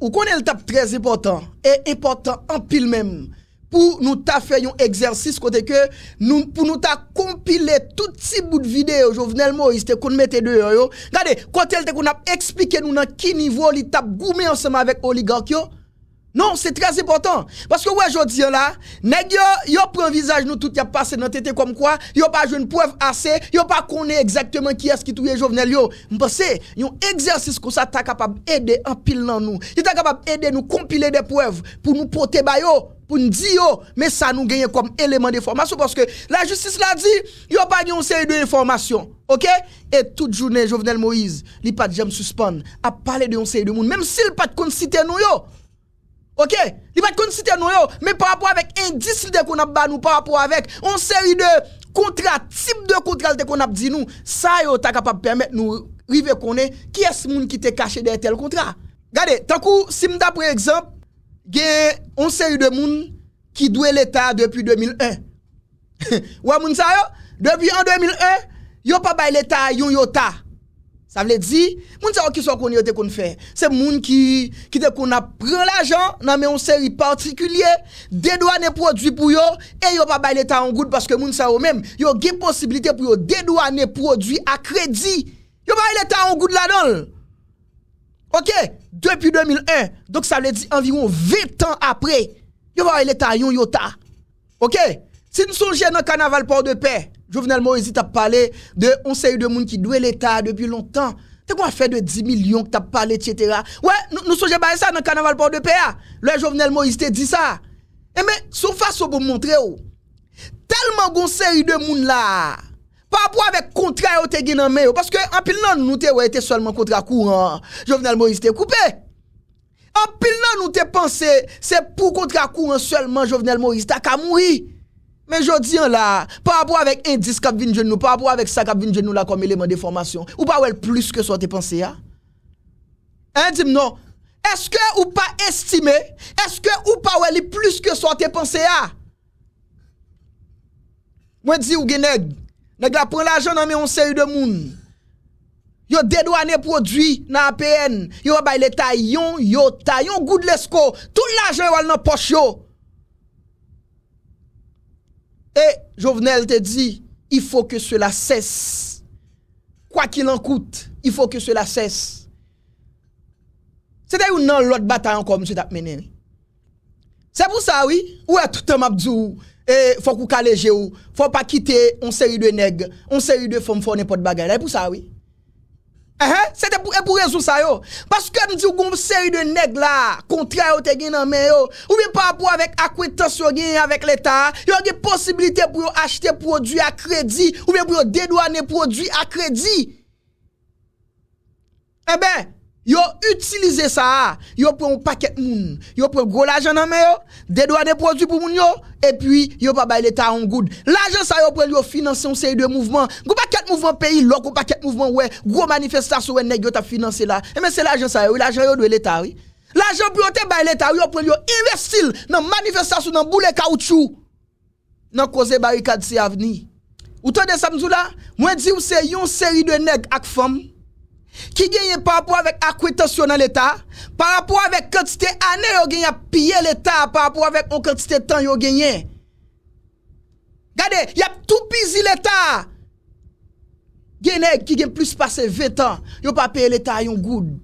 Ou kon el tap trez important, e important an pil men, pou nou ta fe yon egzersis kote ke, pou nou ta kompile tout si bout vide yo, jovenel mo, is te kon mette deyo yo, kote el te kon ap eksplike nou nan ki nivou li tap goume ansama vek oligark yo, Non, c'est très important. Parce que, aujourd'hui je dis là, nèg yo, yo prend visage nous tout y a passé dans tête comme quoi, yo pas une preuve assez, yo pas connu exactement qui est-ce qui touille Jovenel yo. M'pense, yon exercice comme ça ta capable d'aider en pile dans nous. Il ta capable d'aider nous compiler des preuves pour nous porter pour nous dire mais ça nous gagne comme élément d'information parce que la justice l'a dit, yo pas une série d'informations. OK Et toute journée Jovenel Moïse, il pas de suspend à parler de une série de monde même s'il pas de citer nous OK Il va te citer nous mais par rapport avec indice qu'on a ba nous par rapport avec une série de contrats type de contrat qu'on a dit nous ça yo ta capable permettre nous river est. qui est ce monde qui t'est caché derrière tel contrat. Regardez, tant que si par exemple, il y une série de monde qui doit l'état depuis 2001. ouais moun ça yo depuis en 2001, yo pas bail l'état yon yota. Sa vle di, moun sa wakiswa kon yote kon fè, se moun ki de kon apren l'ajan nan men yon seri partikulye, dedwa ne prodwi pou yon, e yon pa bay leta an gout, paske moun sa wou men, yon gen posibilite pou yon dedwa ne prodwi akredi, yon bay leta an gout la donl. Ok, depi 2001, dok sa vle di, anviron 8 an apre, yon bay leta yon yota. Ok, si nou soujè nan kanaval port de pè, Jouvenel Morizi ta pale de on se yu de moun ki dwe l'Etat depi lontan. Te kon a fe eh bon oh. de 10 milyon ki ta pale, etc. Ouè, nou souje baye sa nan kanaval port de PA. Lè, Jouvenel Morizi te di sa. Eme, soufa soubo montre ou. Telman goun se yu de moun la. Pa apwa vek kontray ou te gine anme ou. Paske, an pil nan nou te ou ete solman kontra kou an. Jouvenel Morizi te koupe. An pil nan nou te panse, se pou kontra kou an solman Jouvenel Morizi ta kamoui. Men jodi an la, pa apwa avèk indis kap vin jen nou, pa apwa avèk sa kap vin jen nou la kom eleman de formasyon, ou pa wèl plus ke so te pense ya? En, di mnon, eske ou pa estime, eske ou pa wèl plus ke so te pense ya? Mwen di ou genèg, neg la pon la jen nan men yon seyu de moun, yo dedwane prodwi nan apen, yo bayle tayyon, yo tayyon goud lesko, tout la jen wèl nan poch yo. E, Jovenel te di, I fò ke sè la sès. Kwa ki lan koute, I fò ke sè la sès. Se te yon nan lòt batay an kon, M. Tapmenel. Se pou sa, oui, Ou e toutan map dzou, E, fò kou kaleje ou, Fò pa kite, On se yi de neg, On se yi de fò mfò, Ne pot bagay. Se pou sa, oui. Ehe, se te pou e pou rezon sa yo. Paske nou ti ou gounb seri de neg la, kontra yo te gen nan men yo, ou ven pa apou avèk akwitans yo gen yon avèk l'Etat, yon gen posibilite pou yo achete prodwi akredi, ou ven pou yo dedouane prodwi akredi. Eben eh! Yo utilize sa a, yo pre un paket moun, yo pre gro lajen nan men yo, dedwa de prodjou pou moun yo, e pi yo pa bay leta an goud. Lajen sa yo pre yo finanse yon seri de mouvment, gro paket mouvment peyi lo, gro paket mouvment wey, gro manifestasyon wey neg yo tap finanse eh la. Eme se lajen sa yo, lajen yo dwe leta a, lajen pou yote bay leta a, yo pre yo investil nan manifestasyon nan boule kaoutchou, nan koze barikad se avni. Ou te de samzou la, mwen di ou se yon seri de neg ak fom. Ki genye parpou avèk akwetasyon nan l'Etat, parpou avèk kantite anè yo genye ap piye l'Etat, parpou avèk an kantite tan yo genye. Gade, yap tou pizi l'Etat. Genye ki genye plus pase 20 an, yo pa piye l'Etat yon goud.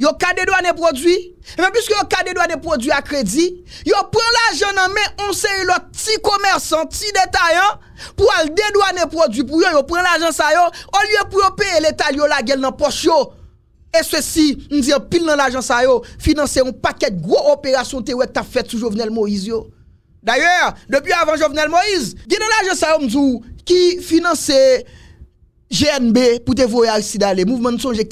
yo ka dedouan e prodwi, e mè biske yo ka dedouan e prodwi a kredi, yo pren l'ajan nan mè, onseye lò ti komersan, ti detayan, pou al dedouan e prodwi pou yon, yo pren l'ajan sa yon, olye pou yon peye l'etal yon la gel nan poch yo, e sèsi, mzè pil nan l'ajan sa yon, finanse yon paket, gwo operasyon te wèk ta fèt sou Jovenel Moïse yo. D'ayèr, depi avan Jovenel Moïse, gel nan l'ajan sa yon mzou, ki finanse GNB, pou te voya yon si dalè, mouvman sou jèk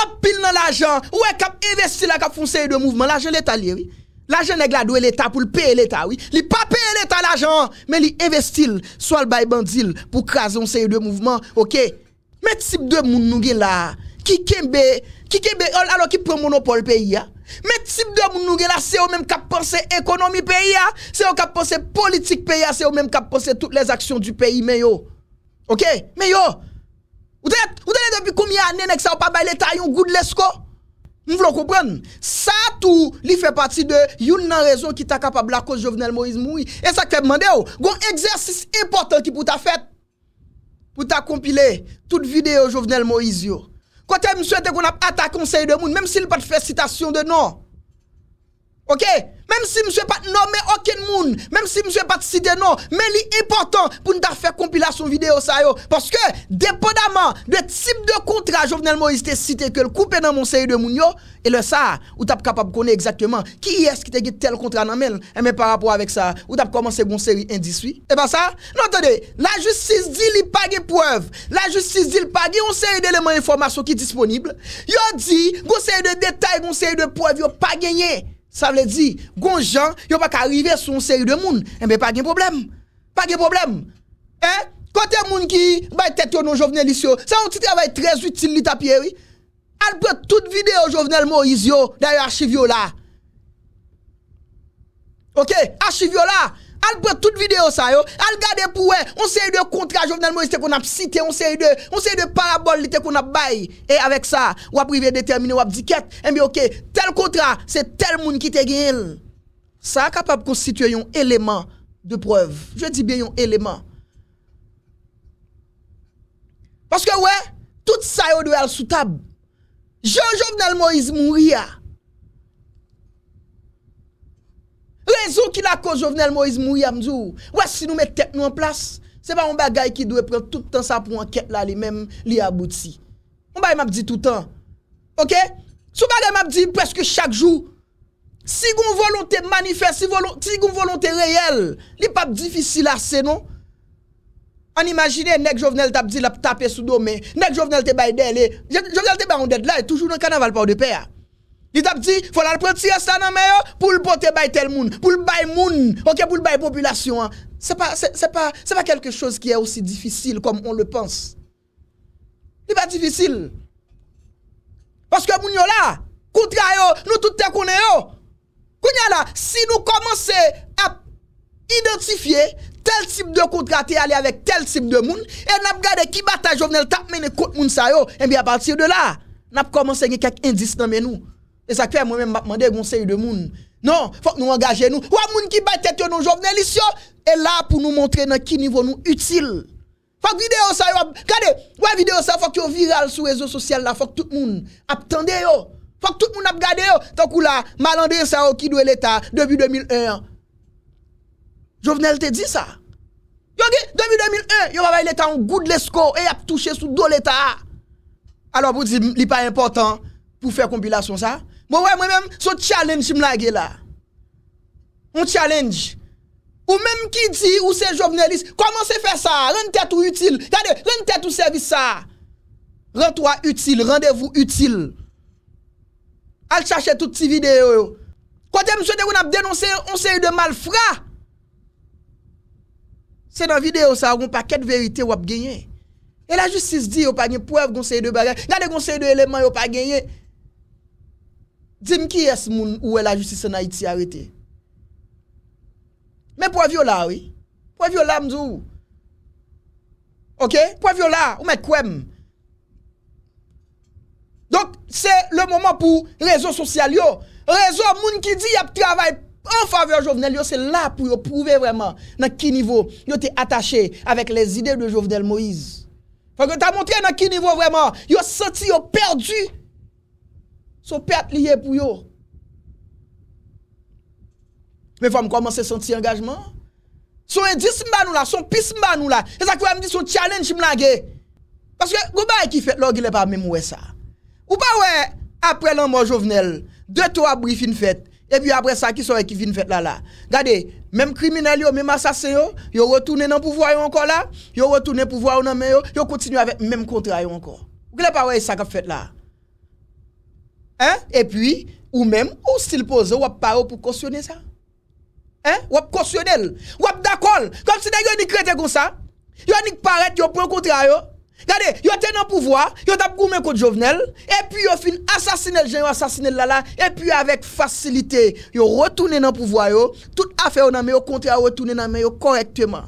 kap pile dans l'argent, ou est kap investi la kap foncer de mouvement, l'argent l'État lié, oui. L'argent est la doit l'État pour le payer l'État, oui. Li pas payer l'État l'argent, mais il investit soit le bail bandil pour craser un série de mouvement, OK. Mais type de moun nous gen là qui kembe qui kembe oh, alors qui prend monopole pays ya. Mais type de moun nous gen là c'est eux même cap penser économie pays c'est eux cap penser politique pays c'est eux même cap penser toutes les actions du pays mais yo. OK? Mais yo, Ou tenè, ou tenè depi koumi anè nèk sa ou pa bay leta yon goud lesko? Nou vlon kouprèn. Sa tou li fè pati de yon nan rezon ki ta kapab la kos Jovenel Moïse mouy. E sa krebe mandè ou, goun egzersis importan ki pou ta fèt. Pou ta kompile tout videyo Jovenel Moïse yo. Kote m souete kon ap ata konsey de moun, mèm si li pat fè citasyon de non. Mèm si mswe pat nomè okèd moun, mèm si mswe pat cite non, mè li important pou nou ta refèr kompilasyon videyo sa yo. Paske depodaman de tip de kontra, joun venèl mou iste cite ke l koupe nan moun seri de moun yo, elè sa, ou tap kapab konè exactement ki yè skite gè tel kontra nan mèl, eh, mèm par rapport avèk sa, ou tap komanse goun seri indiswi. E eh pa sa, nan tèdè, la justice di li pagè poev, la justice di li pagè yon seri de lèman informasyon ki disponible, yo di goun seri de detay, goun seri de poev yo pagènyè. Sa vle di, goun jan, yo bak arive sou un seri de moun, eh enbe pa gen problem, pa gen problem. Eh, kote moun ki, bay tet yo nou jovenel isyo, sa yon tit yon bay trez util li tapyewi, albe tout vide yo jovenel mo isyo, da yon archiv yo la. Ok, archiv yo la. Al pre tout videyo sa yo, al gade pou we, on se y de kontra Jovenel Moise te kon ap site, on se y de parabol li te kon ap bay, e avek sa, wap rive determine, wap diket, eh en bi ok, tel kontra, se tel moun ki te genil. Sa a kapab konstituye yon eleman de preuve, je di be yon eleman. Paske we, tout sa yo dewe al soutab, Jovenel Moise moun ria. Trezou ki la koz Jovenel Moise Mouya mdjou, wè si nou mè tep nou an plas, se ba yon bagay ki dwe pren toutan sa pou an ket la li mèm li abouti. Yon bagay mabdi toutan, ok? Sou bagay mabdi preske chak jou, si goun volon te manifeste, si goun volon te reyel, li pa bdifi si la se non. An imagine, nek Jovenel tabdi la tapè sou do men, nek Jovenel te bayde le, Jovenel te bay on det la, e toujou nan kanaval pa ou de pe ya. Il t'a dit, faut la ça dans asta nan pour le porter by tel pour le by monde ok, pour le population hein. C'est pas, c'est pas, c'est pas quelque chose qui est aussi difficile comme on le pense. n'est pas difficile. Parce que moun yo là, Le nous tout te koné yo. là, si nous commençons à identifier tel type de contrat qui aller avec tel type de monde, et nous regardé qui bataille Jovenel tap mené contre monde ça, yo, et eh bien à partir de là, avons commencé à quelques indices dans nous. Et ça fait moi-même demander un conseil de monde. Non, faut que nous engagions nous. Ou à moun qui bat tête nos journalistes et là pour nous montrer dans qui niveau nous utile. Faut que vidéo ça regardez, ouais vidéo ça faut que viral sur les réseaux sociaux là, faut que tout le monde attendez yo. Faut que tout le monde regarde yo. Tant que là malandré ça qui doit l'état depuis 2001. Jovenel te dit ça. Yo depuis 2001, yo va l'état en goût de l'esco et a touché sous dos l'état. Alors vous dites, il pas important pour faire compilation ça. Mwen wè mwen mèm sou challenge mnage la. Mwen challenge. Ou mèm ki di ou se jounelist. Koman se fè sa? Rende tè tou util. Rende tè tou servis sa. Rende tou a util. Rendevou util. Al chache tout ti video yo. Kote mswe de wè nap denon se yon se yon de malfra. Se nan video sa wè wè pa ket verite wè ap genye. E la justis di wè pa genye. Pouè wè gon se yon de bagay. Gade gon se yon de eleman wè pa genye. Dis-moi, qui est ce monde où est la justice en Haïti arrêté Mais pour violer, oui. Pour viola, m'dou. Ok? Pour viola, ou met quoi Donc, c'est le moment pour les réseaux sociaux. Réseau moun qui disent qu'ils travaillent travail en faveur de Jovenel, c'est là pour prouver vraiment dans quel niveau ils étaient attachés avec les idées de Jovenel Moïse. Faut que tu montré dans quel niveau vraiment yo ils yo perdu son père lié pour yo. Mais faut commencer à sentir engagement. Son indice nous là, son piste ba nous là. Et ça qui me dit son challenge m'a Parce que gobaye qui fait log il est pas même ouais ça. Ou pas ouais après l'an mort Jovenel, deux trois brief. fête. Et puis après ça qui sont qui fin fête là là. Regardez, même criminel, même assassin, ils yo retourné dans pouvoir encore là, yo retourné pouvoir dans le yo, ils continue avec même contrat encore. Vous pas ouais ça qui fait là. Hein? Et puis, ou même, ou s'il pose, ou parle pour cautionner ça. Hein? Ou cautionner. Ou d'accord. Comme si d'ailleurs, ils crête comme ça. Ils ont paraît, yon ont pris un contrat. Regardez, ils ont dans pouvoir, yon ont gourmé contre Jovenel, et puis yon fin assassiné assassiner le gens, assassiner là là, et puis avec facilité, yon retourne dans le pouvoir, toute affaire dans au contraire, retourne dans yo correctement.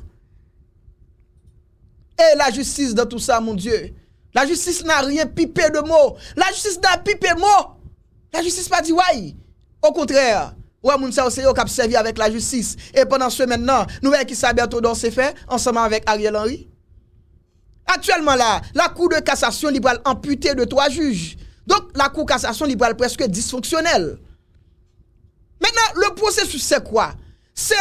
Et la justice dans tout ça, mon Dieu. La justice n'a rien pipé de mot, La justice n'a pipé de la justice pas dit oui. Au contraire, ouais, moun sa qui a servi avec la justice. Et pendant ce maintenant, nous voyons qui ça bientôt dans fait ensemble avec Ariel Henry. Actuellement là, la Cour de cassation libérale amputée de trois juges. Donc la Cour de cassation libérale presque dysfonctionnelle. Maintenant, le processus c'est quoi C'est,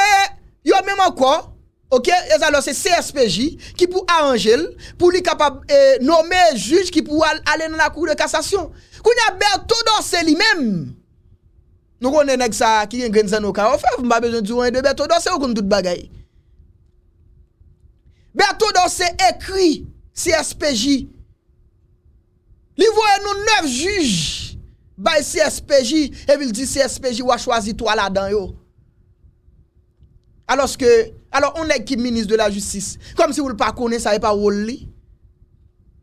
il y a même encore, ok, et alors c'est CSPJ qui pour arranger, pour lui capable nommer juge qui pour aller dans la Cour de cassation. Kou nya Berto Dorse li menm Nou konnen ek sa ki gen genzen nou ka Ou fev mba bezon di ou en de Berto Dorse ou konn dout bagay Berto Dorse ekri CSPJ Li voye nou neuf juj Baye CSPJ E vil di CSPJ wach wazi to ala dan yo Aloske Alor on ek ki minis de la justis Kom si wou l pa konen sa ve pa wou li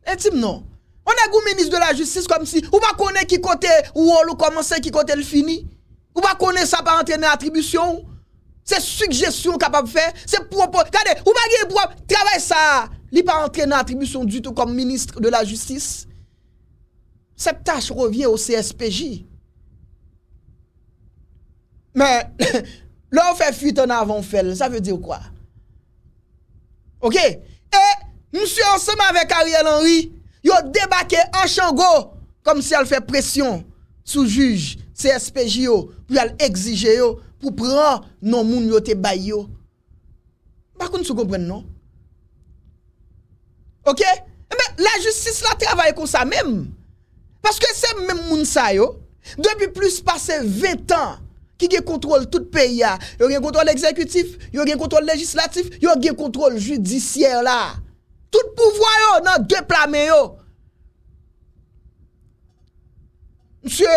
Etim non On a goût ministre de la justice comme si, ou pas connaît qui côté, ou on commence, qui côté le finit. Ou pas connaît ça par entraîner attribution. C'est suggestion capable de faire, c'est propos. Regardez, ou pas travailler ça. Il pas entraîner attribution du tout comme ministre de la justice. Cette tâche revient au CSPJ. Mais, là, on fait fuite en avant, fait, ça veut dire quoi? Ok? Et, monsieur, ensemble avec Ariel Henry, Yo debake an chango kom si al fe presyon sou juj, CSPJ yo pou al exije yo, pou pran non nan moun yo te bay yo. Bakoun sou kompren non? Ok? Eh la justice la travaye kon sa mem. Paske se mem moun sa yo. Depi plus pase 20 an ki ge kontrol tout peya. Yo gen kontrol ekzekutif, yo gen kontrol legislatif, yo gen kontrol judisyen la. Tout pouvwa yo nan deplame yo. Mse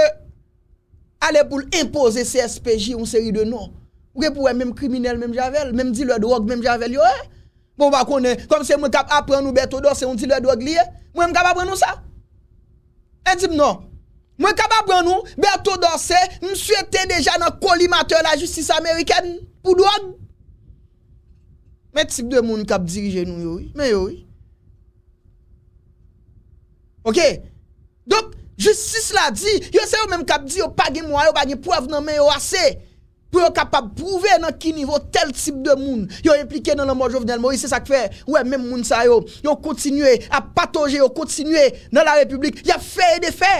ale pou l'impose CSPJ ou seri de nou. Ou e pou we mèm kriminelle, mèm javelle, mèm dilwe drog, mèm javelle yo. Bon bako nou, kom se mwen kap apren nou bèto dosè, mwen dilwe drog liye. Mwen m kap apren nou sa? E di m nou. Mwen kap apren nou, bèto dosè, mse te deja nan kolimateur la justice Ameriken pou drog. Mè tip de moun yon kap dirije nou yoy, mè yoy. Ok? Donk, justice la di, yon se yon mèm kap di, yon pa gen mwa yon, pa gen pou av nan mè yon ase. Pou yon kapap prouve nan ki nivou tel tip de moun, yon implike nan nan mò jovnel mò, yon se sa kfe, yon e mèm moun sa yon. Yon kontinye, ap patoje, yon kontinye nan la republik, yon fe yon defè.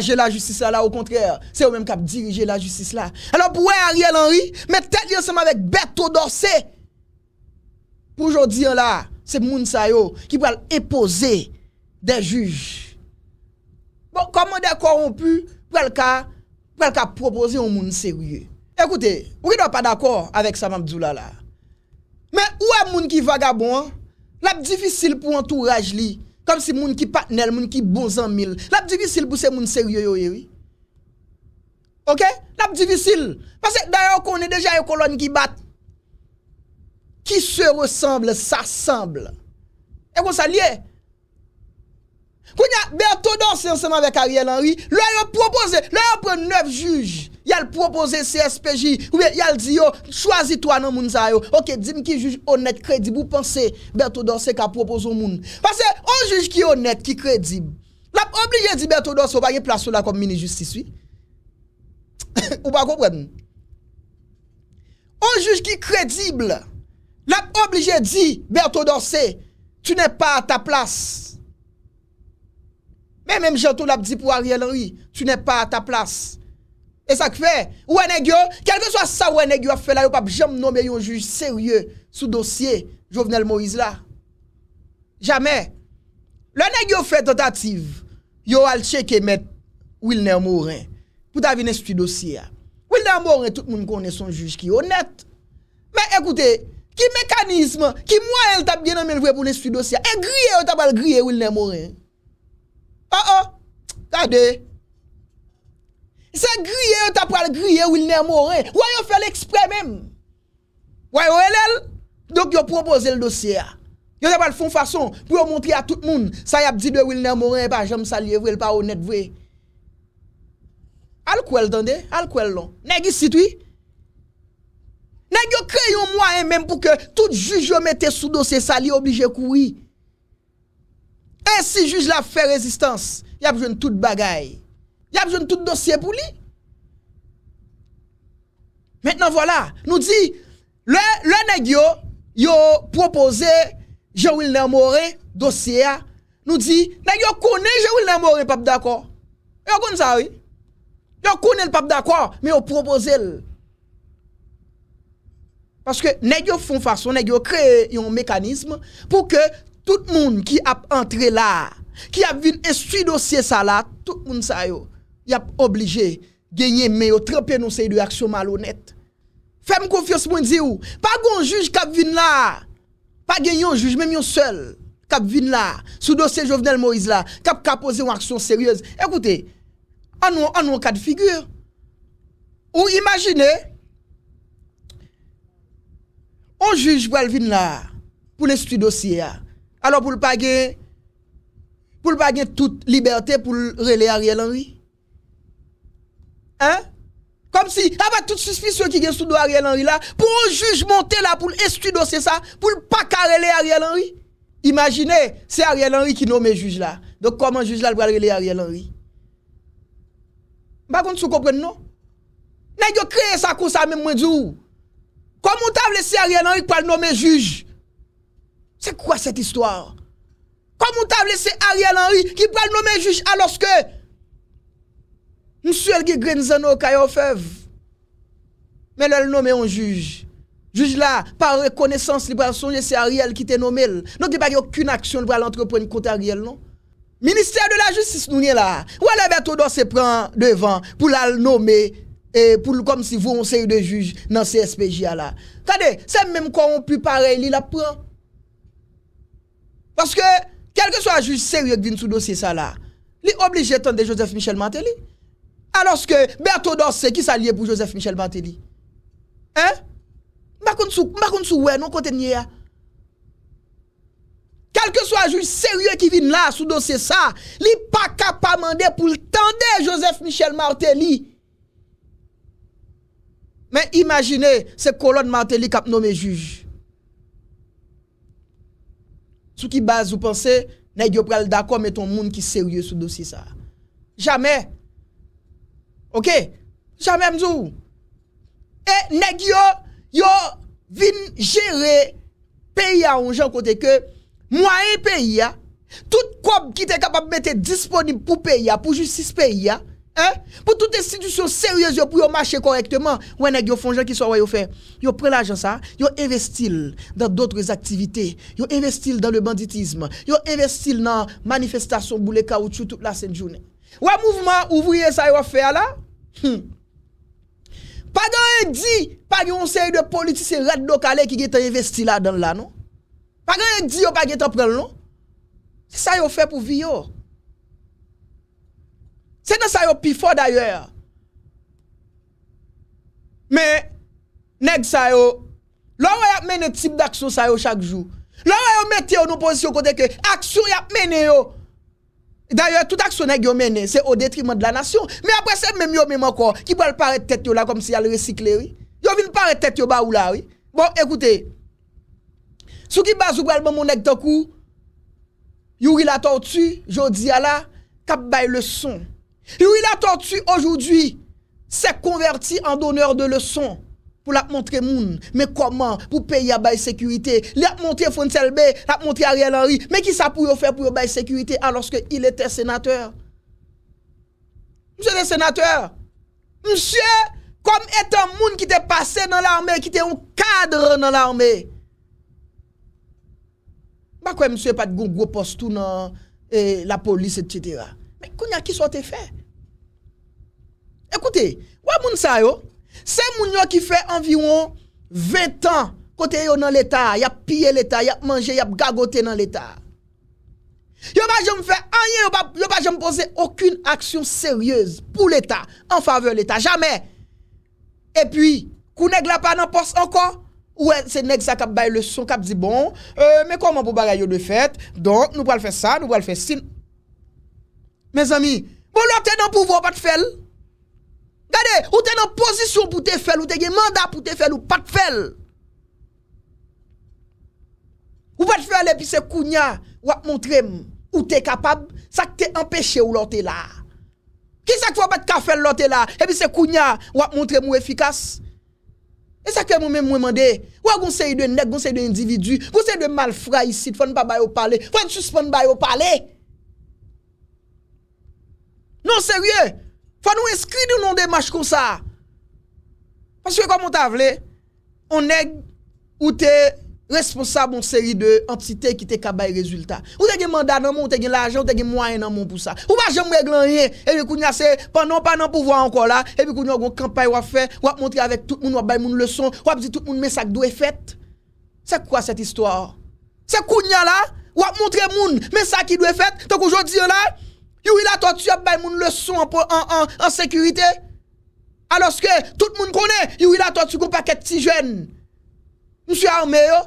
j'ai la justice là, au contraire, c'est eux même qui diriger la justice là. Alors pour Ariel Henry, mettez tête ensemble avec Beto Dorsé. Pour aujourd'hui hein, là, c'est yo qui va imposer des juges. Bon, comment des corrompus pour le cas, proposer un monde sérieux. Écoutez, vous n'êtes pas d'accord avec ça, Mabdoula. là. Mais où est Moun qui vagabond? Hein? La difficile pour entourage li Kom si moun ki patnel, moun ki bonzan mil. La bdivisil pou se moun se ryo yo yoy. Wi. Ok? La bdivisil. Pasè, dayo konen deja yo e kolon ki bat. Ki se ressemble, sa assemble. E kon sa liye. Koun ya, bèr to danse anseman vek Ariel Henry, lè yo propose, lè yo prene 9 juj. yal propose CSPJ, yal di yo, chwazi to anan moun zay yo, ok, di m ki juj honet, kredib, ou pense, Bertaudor se ka propose moun, pase, an juj ki honet, ki kredib, la oblije di Bertaudor se, ou pa yi plasou la kom mini justice, ou pa kompren, an juj ki kredib, la oblije di Bertaudor se, tu ne pa a ta plas, men men jato la di pou Ariel Henry, tu ne pa a ta plas, E sa k fe? Ouwe negyo? Kelke swa sa ouwe negyo a fe la yo pap jom nomen yon juj serye Sou dosye Jovenel Moïse la Jamen Le negyo fe tentative Yo al cheke met Wilner Morin Pou ta vine stu dosye Wilner Morin tout moun konen son juj ki honet Men ekoute Ki mekanisme ki mwen el tap genan men vwe pou nes tu dosye E griye ou tap al griye Wilner Morin Oh oh Gade Se griye yo ta pral griye Ou il nè morè Ou a yo fè l'exprès mèm Ou a yo elèl Dok yo propose l'dosye a Yo dè pa l'fon fason Pou yo montri a tout moun Sa yap di dè ou il nè morè e Pa jèm salye vwe L'pa ou net vwe Al kouèl dende Al kouèl lò non? Negi sitwi Negi yo kreyon mwa mèm Pou ke tout juj yo mette sou dosye Sa li oblije kouwi E si juj la fè rezistans Yap jwen tout bagay Ya bezwen tout dosye pou li Mètnen wò la Nou di Le negyo Yo propose Je will namore Dosye a Nou di Negyo kone Je will namore Pap d'akor Yo kone sa wè Yo kone l pap d'akor Me yo propose l Paske negyo fon fason Negyo kre yon mekanisme Pou ke Tout moun ki ap entre la Ki ap vin estui dosye sa la Tout moun sa yo y a obligé gagner mais au tremper nous c'est de action malhonnête fais-moi confiance moi dis ou pas un juge qui vient là pas gagner un juge même un seul qui vient là sous dossier Jovenel Moïse là qui a posé une action sérieuse écoutez on on un cas de figure ou imaginez on juge pour venir là pour l'institut dossier alors pour le pas pour le toute liberté pour le relayer Ariel Henry Hein? Comme si, avec ah bah, toute suspicion qui vient sous Ariel Henry là, pour un juge monter là, pour l'estudier, c'est ça, pour pas carreler Ariel Henry. Imaginez, c'est Ariel Henry qui nomme juge là. Donc comment juge là, le Ariel Henry? Par contre, vous comprenez non? N'a yo créé ça comme ça même moi Comment t'as laissé Ariel Henry pour le nommer juge? C'est quoi cette histoire? Comment t'as laissé Ariel Henry qui va le nommer juge alors que msou el ki grenzen nou kaya ou fev. Men lè l'nome yon juj. Juj la, par rekonesans libra son jese a riel ki te nomel. Non ki bagi okun aksyon libra l'entreprene kote a riel, non? Ministèr de la justice nou nye la. Ou alè beto do se pran devan pou lè l'nome, pou lè kom si vou on se yon de juj nan CSPJ a la. Kade, se mèm koron pu pare, li la pran. Paske, kelke so a juj se rye kvin sou dosye sa la, li oblije tante de Joseph Michel Mantelli. aloske Berthodos se ki sa liye pou Joseph Michel Martelly. Eh? Bakoun sou, bakoun sou we non kote nye ya? Kelke so a juj serye ki vin la sou dosi sa, li pa kapamande pou l'tande Joseph Michel Martelly. Men imagine se kolon Martelly kap nou me juj. Sou ki baz ou pense, ne gyo pral dako meton moun ki serye sou dosi sa. Jamè Ok? Chame mzou. E neg yo, yo vin jere peya ou jan kote ke, mwa e peya, tout koum ki te kapab mwete disponib pou peya, pou justis peya, pou tout estidusyon seryez yo pou yo mwache korekteman, wè neg yo fon jan ki sa wè yo fè. Yo pre la jan sa, yo investil dan dotres aktivite, yo investil dan le banditisme, yo investil nan manifestasyon bou le kaoutchou tout la senjoune. Wè mouvman ouvriye sa yo fè ala? Hmm. Pa gen yon di, pa gen yon se yon de politise rad do kale ki gen te investi la den la nou? Pa gen yon di yo pa gen te pren nou? Se sa yo fe pou vi yo? Se nan sa yo pifo dayo ya? Me, neg sa yo, lò wè ap mène tip d'aksyon sa yo chak jou? Lò wè yo mète yo nou posisyon kote ke? Aksyon yap mène yo! D'ailleurs, tout actionnaire qui mené, c'est au détriment de la nation. Mais après, c'est même yo même encore qui peut paraître tête là comme si elle recyclait. Oui. Yo vient de tête yo là, oui. Bon, écoutez. Ce qui base ou pral bon mon nèg tan kou, Yuri la tortue, jodi la, cap bay leçon. Yuri la tortue aujourd'hui s'est converti en donneur de leçons. pou l ap montre moun, me koman pou peyi a bay sekurite, l ap montre Fonselbe, l ap montre Ariel Henry, me ki non, sa pou yo fe pou yo bay sekurite, aloske il ete senateur. Mse de senateur, mse, kom ete moun ki te pase nan l arme, ki te ou kadre nan l arme. Bakwe mse pati gong gwo postou nan la polis etitera. Men koun ya ki sote fe. Ekoute, wap moun sayo, Se moun yo ki fe envyon 20 an kote yo nan l'Etat, yap piye l'Etat, yap manje, yap gagote nan l'Etat. Yo ba jom fe anyen, yo ba jom pose akun aksyon seryez pou l'Etat, an fave l'Etat, jamen. E pi, kou neg la pa nan pos ankon, ouen se neg sa kap bay le son, kap di bon, me koman pou bagay yo de fet, donk, nou pal fe sa, nou pal fe sin. Me zami, pou bon, lote nan pouvo bat fel? Gade, ou te nan posisyon pou te fel, ou te gen manda pou te fel, ou pat fel. Ou pat fel epi se kounya, ou ap montrem, ou te kapab, sak te empeshe ou lote la. Ki sak fwa pat kafel lote la, epi se kounya, ou ap montrem ou efikas. E sak fwa mwen mwen mwemande, wak goun se yi de nek, goun se yi de individu, goun se yi de malfra yi sit, fwa npa bayo pale, fwa njous fwa nbayo pale. Non serye! Fwa nou eskri nou nou de mwache kon sa. Fwa sou e komon ta vle. On neg ou te responsabon seri de antite ki te kabay rezultat. Ou te gen mandat nan moun, ou te gen lage, ou te gen mwaye nan moun pou sa. Ou mwaje mwage lan yin. Ebi kounya se, pan nan pan nan pouvwa anko la. Ebi kounya goun kampay wap fe, wap montre avek tout moun wap bay moun leson. Wap zi tout moun mesak do e fet. Se kwa set istwa? Se kounya la, wap montre moun mesak ki do e fet. Ton koujou diyo la. Yow il atot yon ap bay moun leson an sekurite. Aloske, tout moun konen, yow il atot yon paket ti jwen. Monsi arme yo.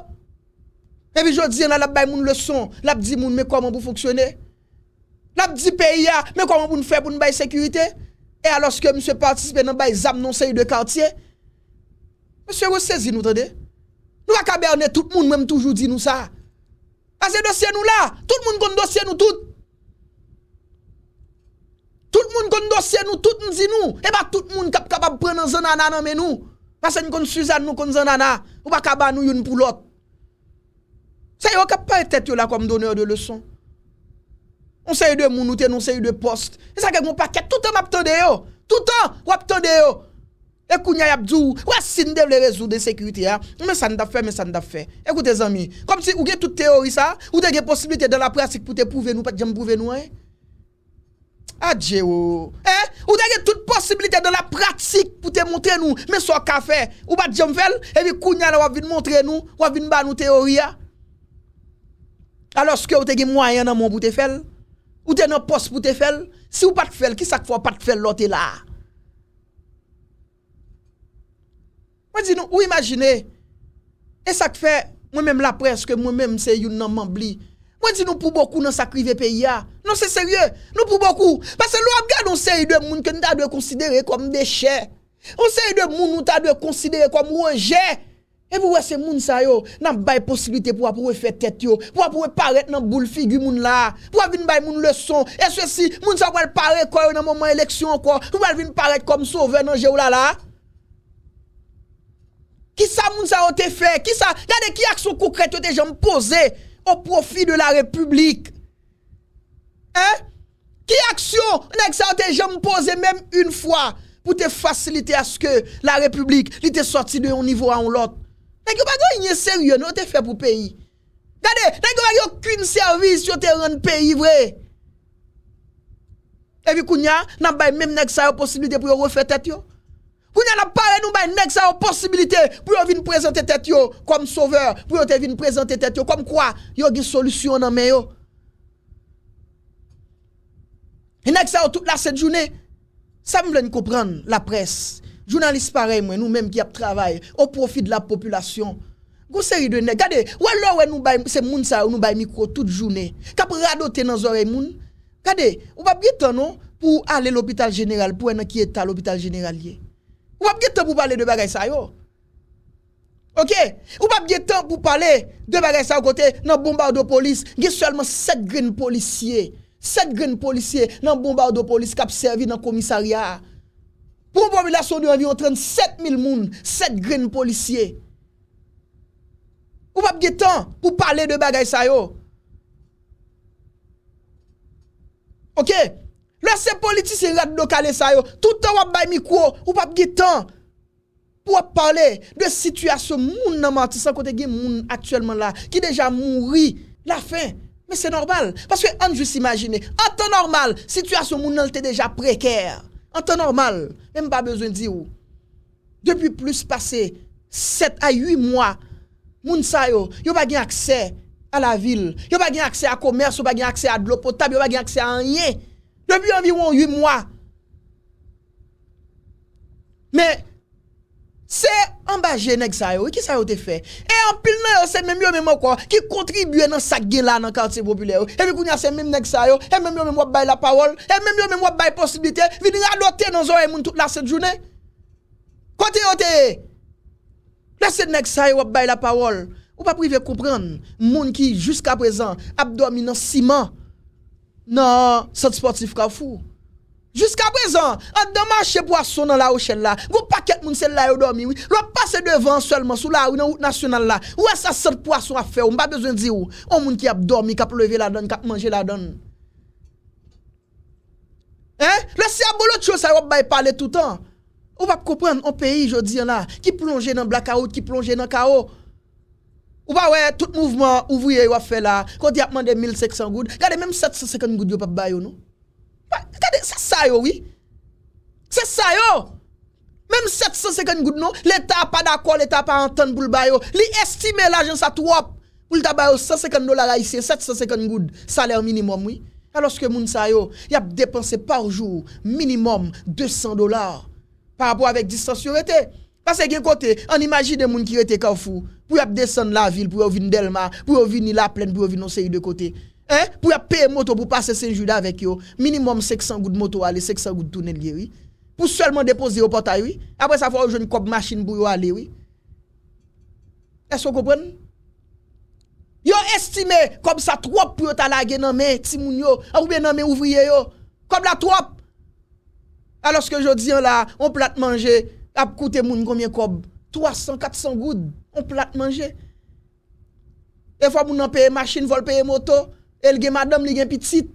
Evi jodi yon ap bay moun leson, lap di moun me koman pou foksyone. Lap di peyi ya, me koman pou nou fe pou nou bay sekurite. E aloske, monsi partispe nan bay zam non se yon de kantye. Monsi yo sezi nou tade. Nou akabernen, tout moun menm toujou di nou sa. Ase dosye nou la, tout moun kon dosye nou tout. Tout moun kon dosye nou, tout nzi nou, e eh ba tout moun kap kabab pren nan zanana nan men nou. Basen kon suzan nou kon zanana, ou ba kaban nou yon pou lot. Se yo kap pa etet yo la kon m donye yo de leson. On se yi de moun ou ten, on se yi de post. E sa kek mou paket, tout an ap ten de yo. Tout an, wap ten de yo. E kounya yap djou, wap sin dev le rezou de sekriti ya. Mè san da fe, mè san da fe. Ekoute zami, kom si ou ge tout teori sa, ou de ge posibilite de la prasik pou te pouve nou, pat jem pouve nou eh. Adje ou... Eh, ou te ge tout posibilite de la pratik pou te montre nou... Me so ka fe... Ou bat jom fel... E vi kounya la wap vin montre nou... Wap vin ba nou teoria... Alos ke ou te ge mwayen nan moun pou te fel... Ou te nan pos pou te fel... Si ou pat fel, ki sak fwa pat fel lote la? Mwen di nou... Ou imajine... E sak fe... Mwen menm la preske... Mwen menm se yon nan mambli... Mwen di nou pou boku nan sakri vepe ya... Non se serye, non pou bakou. Pase lwa gade, on se yi de moun ke n ta dwe konsidere kom beche. On se yi de moun nou ta dwe konsidere kom ronje. E pou wese moun sa yo, nan bay posibilite pou wap wè fè tèt yo. Pou wè pou wè paret nan bou l figi moun la. Pou wè vin bay moun lè son. E sou e si, moun sa wèl paret kwa yo nan mouman eleksyon anko. Pou wèl vin paret kom sove nan jè ou lala. Ki sa moun sa yo te fè? Ki sa, gade ki aksyon koukret yo te jom pose o profi de la republik. Ki aksyon nan ek sa yo te jem pose menm un fwa pou te fasilite aske la republik li te soti de yon nivou an lot Nan yo bago yon nye seryon yo te fe pou peyi Nan yo bago yon kwen servis yo te ren peyi vre Evi kounya nan bay menm nan ek sa yo posibilite pou yo refe tet yo Kounya nan pare nou bay nan ek sa yo posibilite pou yo vin prezante tet yo Kom soveur pou yo te vin prezante tet yo Kom kwa yo di solusyon nan men yo Et que ça toute la cette journée, ça me veut comprendre la presse, journaliste pareil moi, nous-mêmes qui a travaillé au profit de la population. une série de nègres. regardez, ou alors nous bail c'est moun ça, nous bail micro toute journée, cap radoter dans oreilles moun. Regardez, on pas bien temps non pour aller à l'hôpital général pour un qui est à l'hôpital général Ou pas bien temps pour parler de bagay ça yo. OK, ou pas bien temps pour parler de bagay ça côté dans bombarde police, il y a seulement 7 green policiers 7 grene polisye nan bomba ou do polis kap servi nan komisariya. Pounpon mi la son di anvi yon 37000 moun, 7 grene polisye. Ou pap getan pou pale de bagay sayo? Ok? Lese politis yon rad do kale sayo, toutan wap bay mikwo, ou pap getan pou wap pale de sityasyon moun nan mati, san kote gen moun aktuelman la, ki deja moun ri la fin. Mais c'est normal. Parce que on juste imaginer, en temps normal, situation est était déjà précaire. En temps normal, même pas besoin de dire où. Depuis plus passé 7 à 8 mois, moun sa yo, yo pas accès à la ville, yo pas accès à commerce, yo pas accès à de l'eau potable, yo pas accès à rien. Depuis environ 8 mois. Mais Se ambaje nèk sa yo, e ki sa yo te fe? E an pil nan yo se mèm yo mèm yo kwa? Ki kontribuye nan sak gen la nan kant se popüler yo? E vè kounyan se mèm mèm mèm sa yo? E mèm mèm mèm wap bay la pawol? E mèm mèm mèm mèm wap bay posibilite? Vini an lote nan zon e moun tout la set jounè? Kote yote! La set mèm mèm sa yo wap bay la pawol? Ou pa pou yve komprende? Moun ki jusqu'a prezant abdomin nan siman nan set sportif kwa fou? Juska prezant, an deman che pwason nan la ochen la, gwo paket moun sel la yo dormi, lop pase devan selman sou la ou nan wout nasyonal la, ou es sa sel pwason a fe ou, mba bezwen di ou, an moun ki ap dormi, kap leve la don, kap manje la don. Eh, lese ap bolot chou sa yo ap bay pale tout an. Ou ap kopan an o peyi jodi an la, ki plonje nan blaka ou, ki plonje nan ka ou. Ou pa we, tout mouvment, ouvouye yo ap fe la, kou di ap mande 1500 goud, gade mèm 750 goud yo ap bay ou nou. Kade, sa sayo, oui. Sa sayo. Mem 750 goud nou, l'Etat pa d'akor, l'Etat pa anton pou l'bayo. Li estime l'agen sa touwop. Ou l'ta bayo 150 dolar a isye, 750 goud, salèr minimum, oui. Kwa loske moun sayo, yap depanse parjou minimum 200 dolar. Parapou avèk distansurete. Pase gen kote, an imagi de moun ki rete kawfou. Pou yap desen la vil, pou yo vin delma, pou yo vin ilap lèn, pou yo vin onseyi de kote. Pou ya peye moto pou pase sen juda avek yo. Minimum sek san gout moto ale, sek san gout tunelge yo. Pou selman depozi yo pota yo. Apre sa fwa yo jouni kob machine bou yo ale yo. E so kopwen? Yo estime kob sa trop pou yo talage nanmen, ti moun yo, a oube nanmen ouvriye yo. Kob la trop! A loske yo diyan la, on plat manje, ap koute moun gounye kob. 300, 400 gout, on plat manje. E fwa moun nan peye machine, vol peye moto, El gen madam li gen pitit.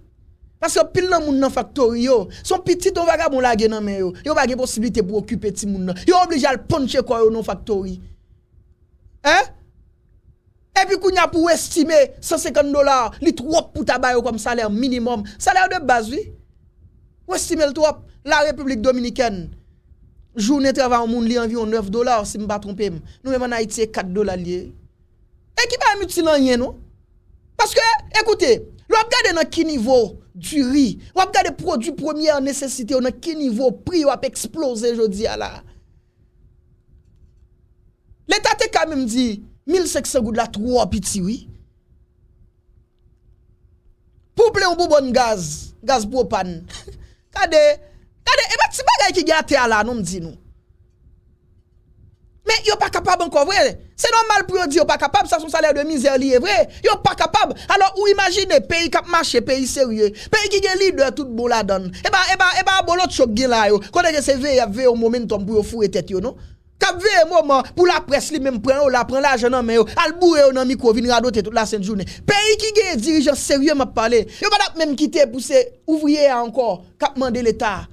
Paske yo pil nan moun nan faktori yo. Son pitit, yo baga moun la gen nan men yo. Yo baga posibilite pou okupe ti moun nan. Yo oblija l ponche kwa yo nan faktori. Eh? Epi kou nya pou estime 150 dolar, lit wop pou tabay yo kwa m saler minimum. Saler de bazwi. Ou estime l to wop. La Republik Dominikèn joun etrevan moun li anvi yon 9 dolar si m ba trompem. Nou men man a iti 4 dolar li. Ekipa yon uti lan yeno. Paske, ekoute, lwa ap gade nan ki nivou juri, lwa ap gade prodjou premye an nesesite, lwa ap gade nan ki nivou pri wap eksplose jodi ala. Le tate kamem di, 1000 seksegoud la tru wap itiwi. Pouple yon bo bon gaz, gaz bo pan. Kade, kade, e bat si bagay ki gati ala nan mdi nou. Mais yon pas capable encore, vrai. C'est normal pour yon dire yon pas capable, ça son salaire de misère lié, vrai. Yon pas capable. Alors, ou imaginez, pays qui marche, pays sérieux, pays qui est leader tout bon la donne. Eh ben, eh ben, eh ben, bon l'autre choque gen la yo. Quand se ve, yon ve au momentum pour yo fouet tête yo, non? Kap ve moment, pour la presse li même prend ou oh, la prend la jenon mais al boue yon nan micro, vin radote tout la sainte journée. Pays qui gen dirigeant sérieux m'a parlé. Yon pas même quitter pour se ouvrier encore, kap mande l'état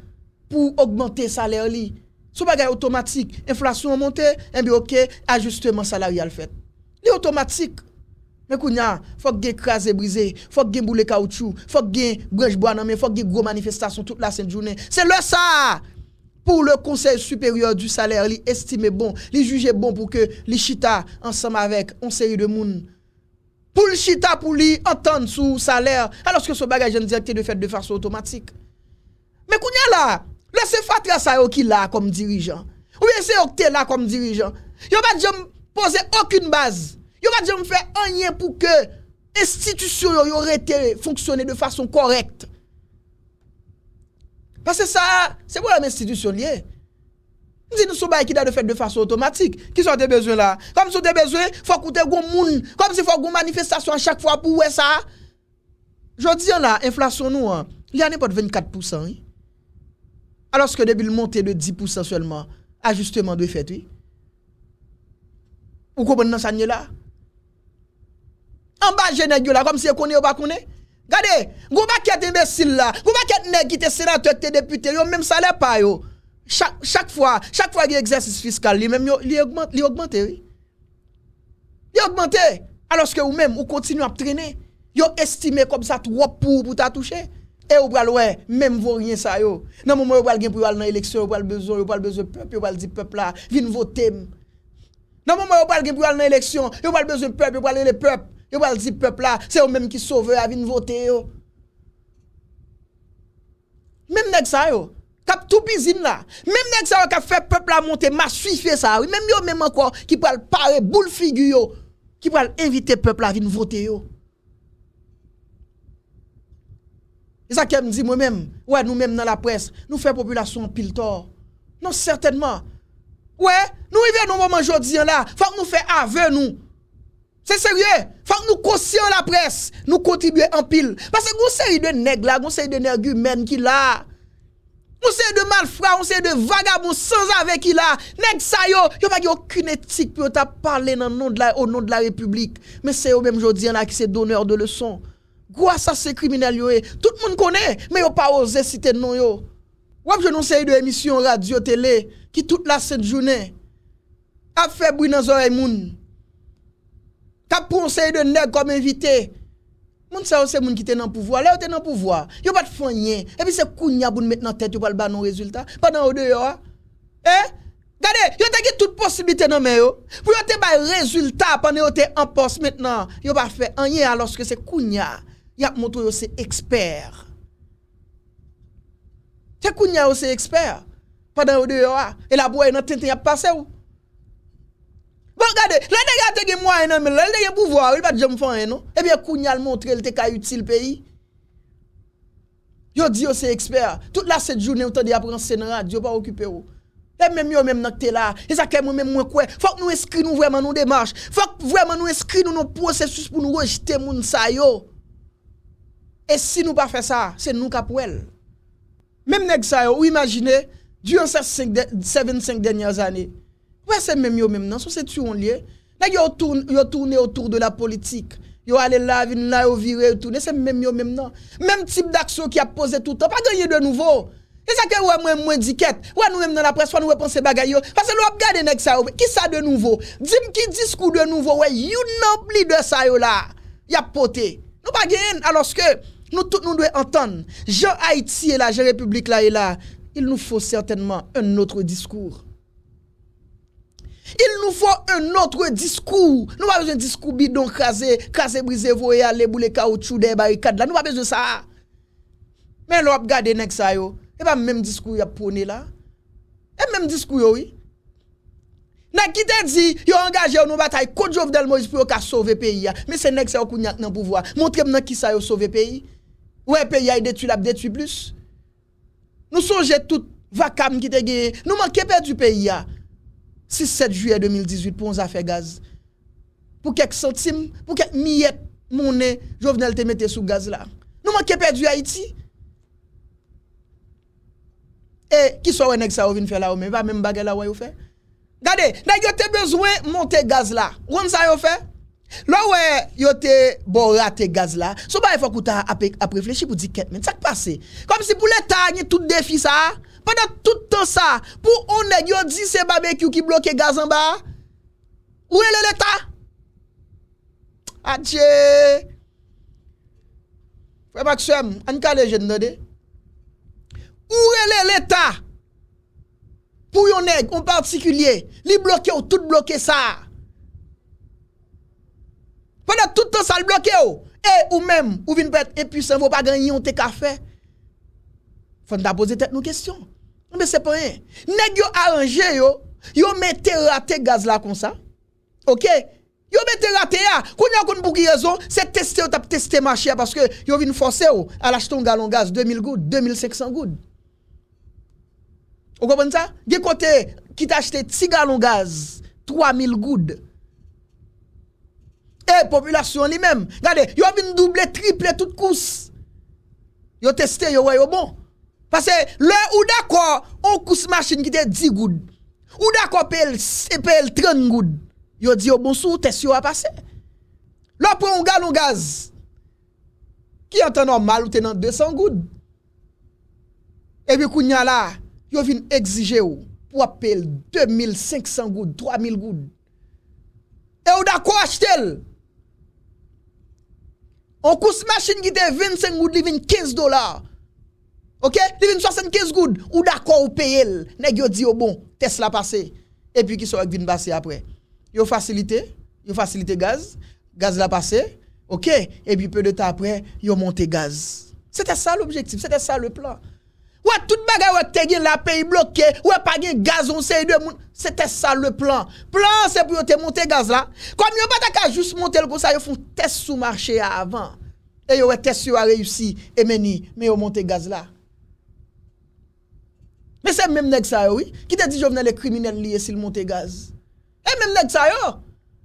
pour augmenter salaire li. Sou bagay otomatik, inflasyon montè, embi eh okè, ajustèman salaryal fèt. Li otomatik. Mè kounyan, fòk gen krasè brisé, fòk gen boule kawchou, fòk gen grenj boan anmen, fòk gen gro manifestasyon tout la sèndjounè. Sè lè sa! Pou le konsey supèryor du salèr, li estime bon, li juje bon pou ke li chita ansèm avèk ansèri de moun. Pou li chita, pou li antèn sou salèr, alòske sou bagay jèn direkte de fèt de farsou otomatik. Mè kounyan la! Lese fatre sa yo ki la kom dirijan. Ou lese yo ki te la kom dirijan. Yo pa diyo m'poze akoun base. Yo pa diyo m'fe anyen pou ke institusyon yo rete founksyonne de fason korekt. Pase sa, se pou yon institusyon liye. M'zine sou ba ekida de fèd de fason otomatik. Ki sou te bezwen la? Kom si sou te bezwen, fò koute goun moun. Kom si fò goun manifestasyon chak fwa pou we sa. Jodi an la, inflasyon nou an, li an e pot 24%. Alors que depuis le monté de 10% seulement, ajustement de fait, oui. Vous comprenez ça là? En bas, je là, comme si vous ne ou pas Regardez, vous paquet imbécile là, vous ne nèg qui te sénateur, tes député, vous même salaire pas yo. Chaque, chaque fois, chaque fois qu'il exercice fiscal, lui même il augmente, il augmente oui. Il augmente alors que vous même vous continuez à traîner. Vous estimez comme ça trop pour pour t'a toucher. E ou pral wè, mèm vò riyen sa yo. Nan mou mèm ou pral genpou wè nan eleksyon, ou pral bezon, ou pral bezon pèp, ou pral di pèp la, vin votèm. Nan mou mèm ou pral genpou wè nan eleksyon, ou pral bezon pèp, ou pral li le pèp, ou pral di pèp la, se ou mèm ki sove a vin votè yo. Mèm nèk sa yo, kap tou bizin la. Mèm nèk sa yo kap fè pèp la monte, mèm a suifè sa yo. Mèm yo mèm an kon ki pral pare bou l figu yo, ki pral invite pèp la vin votè yo. Zakèm e di mwè mèm, wè nou mèm nan la pres, nou fè populasyon pil tor. Non, certainman. Wè, nou y vè nou mwèman jodiyan la, fèk nou fè ave nou. Se serye, fèk nou kosyon la pres, nou kontribuyen an pil. Pase goun se y de neg la, goun se y de neg y men ki la. Goun se y de malfra, goun se y de vagabon sans ave ki la. Neg sa yo, yo pa ki yo kinecik pou yo ta parle nan nou de la, ou nou de la republik. Mè se yo mèm jodiyan la ki se donèr de lèson. gros assassin criminel yo e. tout le monde connaît mais yo pas osé citer non yo Wap je nous série de émission radio télé qui toute la cette journée a fait bruit dans oreille moun t'a série de nèg comme invité moun sa c'est moun qui était dans pouvoir là était dans pouvoir yo pas de rien et puis c'est kounya pour mettre dans tête yo pas le bon résultat pendant au dehors eh Regardez, yo te toute possibilité dans mais yo. E pour e? yo te résultat pendant yo te en poste maintenant, yo pas fait rien alors que c'est kounya Yap mwoto yo se eksper. Te kunyal yo se eksper. Padan yo deyo a. E la boye nan tenten yap pase ou. Bon gade. Le deye a tege mwoye nan men. Le deye pou vwa. El pa djem fwa en nou. E biye kunyal mwotre. El te ka yuti l peyi. Yo di yo se eksper. Tout la set jounen yo tande yapran senera. Diyo pa okipe ou. E menm yo menm nan te la. E sa ke menm menm mwen kwe. Fok nou eskri nou vweman nou demarche. Fok vweman nou eskri nou nou prosesus pou nou rojite moun sa yo. Yo. Et si nous pas fait ça, c'est nous qui pour elle. Même nèg ça vous imaginez durant ces 75 dernières années. Ouais, c'est même yo même non, c'est tu on lié. Nèg yo tourne yo tourné autour de la politique. Yo allé là, vin là, yo viré, tourné, c'est même yo même non. Même type d'action qui a posé tout le temps, pas gagné de nouveau. C'est ça que ouais moi moi diquette. Ouais nous même dans la presse, nous repenser bagaille yo parce que l'op regarde nèg ça qui ça de nouveau. Dis qui discours de nouveau ouais, you n'en de ça yo là. Y a poté. Nou pa gen aloske nou tout nou dwe antan. Je Haiti e la, je Republik la e la. Il nou fò certainman un notre diskour. Il nou fò un notre diskour. Nou pa bejoun diskour bidon kaze, kaze brize voya, le boule ka ou tchou de barikad la. Nou pa bejoun sa. Men lor ap gade nek sa yo. E pa menm diskour ya pone la. E menm diskour yo yi. Na ki te di yo angaje yo nou batay kou Jovdel Moise pou yo ka sove peyi ya. Me se nek se yo kounyak nan pouvoa. Montre mnen ki sa yo sove peyi. Ou e peyi ya yi detu lab detu plus. Nou sonje tout vakam ki te geye. Nou man kepe du peyi ya. 6-7 juye 2018 pou onza fe gaz. Pou kek centime, pou kek miyet mounen Jovdel te mete sou gaz la. Nou man kepe du Haiti. E eh, ki sa wenek sa wou vin fe la wou men. Va men bagay la wou yo fe. Gade, nan yo te bezwen monte gaz la. Woun sa yo fe? Lo we yo te borate gaz la. So ba e fok ou ta ap reflechi pou di ketmen. Sak pase. Kom si pou leta a nye tout defi sa. Pendant tout tan sa, pou ou nek yo di se bamekyou ki bloke gaz anba. Ou re le leta? Adje. Fwe mak sou em, an ka le jen nade? Ou re le leta? Pou yon neg, yon partikulye, li bloke yo, tout bloke sa. Pou yon tout sa li bloke yo, e ou mem, ou vin pou ete epusan, wou pa gen yon te kafe, fwen ta pose tet nou kwestyon. Mwen sepoyen, neg yo aranje yo, yo mette rate gaz la kon sa, ok? Yo mette rate ya, kon yon kon pou kiyezon, se teste yo tap teste ma chia paske yo vin force yo alach ton galon gaz 2000 goud, 2500 goud. Gye kote ki tache te tiga longaz 3000 goud E popilasyon li mem Gade yo vin duble triple tout kous Yo teste yo wè yo bon Pase le ou dako On kous masin ki te 10 goud Ou dako pel 30 goud Yo di yo bon sou test yo a pase Lo pou yon galongaz Ki yon tenon mal ou tenon 200 goud E wè kou nyan la Ils viennent exiger ou pour appeler 2500 goud, 3000 goud. Et ou d'accord acheter. On course machine qui était 25 goudes, il 15 dollars. OK Il vient 75 goudes. Ou d'accord, ou paye. Nèg yo dit bon, Tesla passé. Et puis qui sont vin passer après. Yo facilité, yo facilité gaz, gaz la passé. OK Et puis peu de temps après, yo monté gaz. C'était ça l'objectif, c'était ça le plan. Ou e tout bagay ou e te gen la peyi bloke, ou e pa gen gaz onse, se te sa le plan. Plan se pou yo te monte gaz la. Kom yo pata ka just monte l ko sa, yo fon test sou marchè a avan. E yo re test yo a reyusi, e meni, me yo monte gaz la. Me se memnek sa yo, ki te di jo vnen le krimine li e sil monte gaz. E memnek sa yo.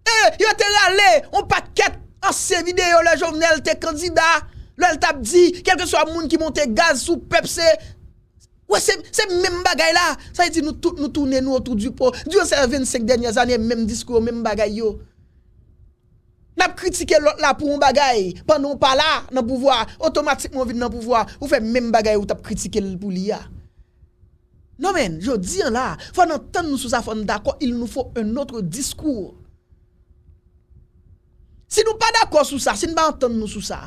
E yo te rale, on paket, anse vide yo le jo vnen, el te kandida, l el tap di, kelke so a moun ki monte gaz sou pep se, Ouè, se mèm bagay la, sa yi di nou toune nou otou dupo. Diyo se 25 denye zanye mèm diskou, mèm bagay yo. Nap kritike lòt la pou m bagay, pan nou pa la nan pouvoa, otomatik nou vide nan pouvoa, ou fè mèm bagay ou tap kritike lòt pou li ya. Non men, yo diyan la, fò nan tan nou sou sa fò nan dakò, il nou fò un notre diskou. Si nou pa dakò sou sa, si nou pa nan tan nou sou sa,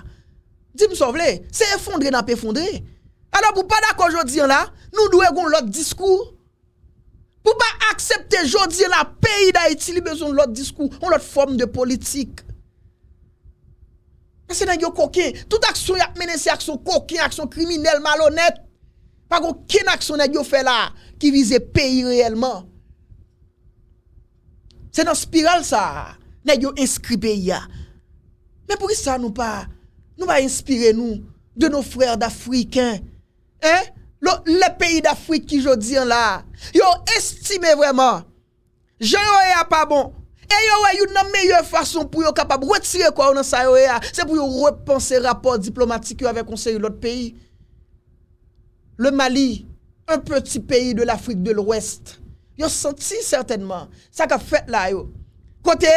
di m sou vle, se fondre nan pe fondre, Ano pou pa dako jodi an la, nou dwe goun lout diskou. Pou pa aksepte jodi an la, peyi da iti li bezoun lout diskou, lout form de politik. Se nan yo kokin, tout aksyon ya menese aksyon kokin, aksyon kriminel, malonet, pa goun kin aksyon nan yo fe la, ki vize peyi reyelman. Se nan spiral sa, nan yo inskribe ya. Men pou ki sa nou pa, nou va inspire nou, de nou frèr da frikin, Le peyi d'Afrique ki yo diyan la Yo estime vreman Je yo e a pa bon E yo e yon nan meye fason pou yo kapab Retire kwa ou nan sa yo e a Se pou yo repanse rapor diplomatik yo Avek konsey yo lot peyi Le Mali Un peti peyi de l'Afrique de l'Ouest Yo senti certainman Sa ka fet la yo Kote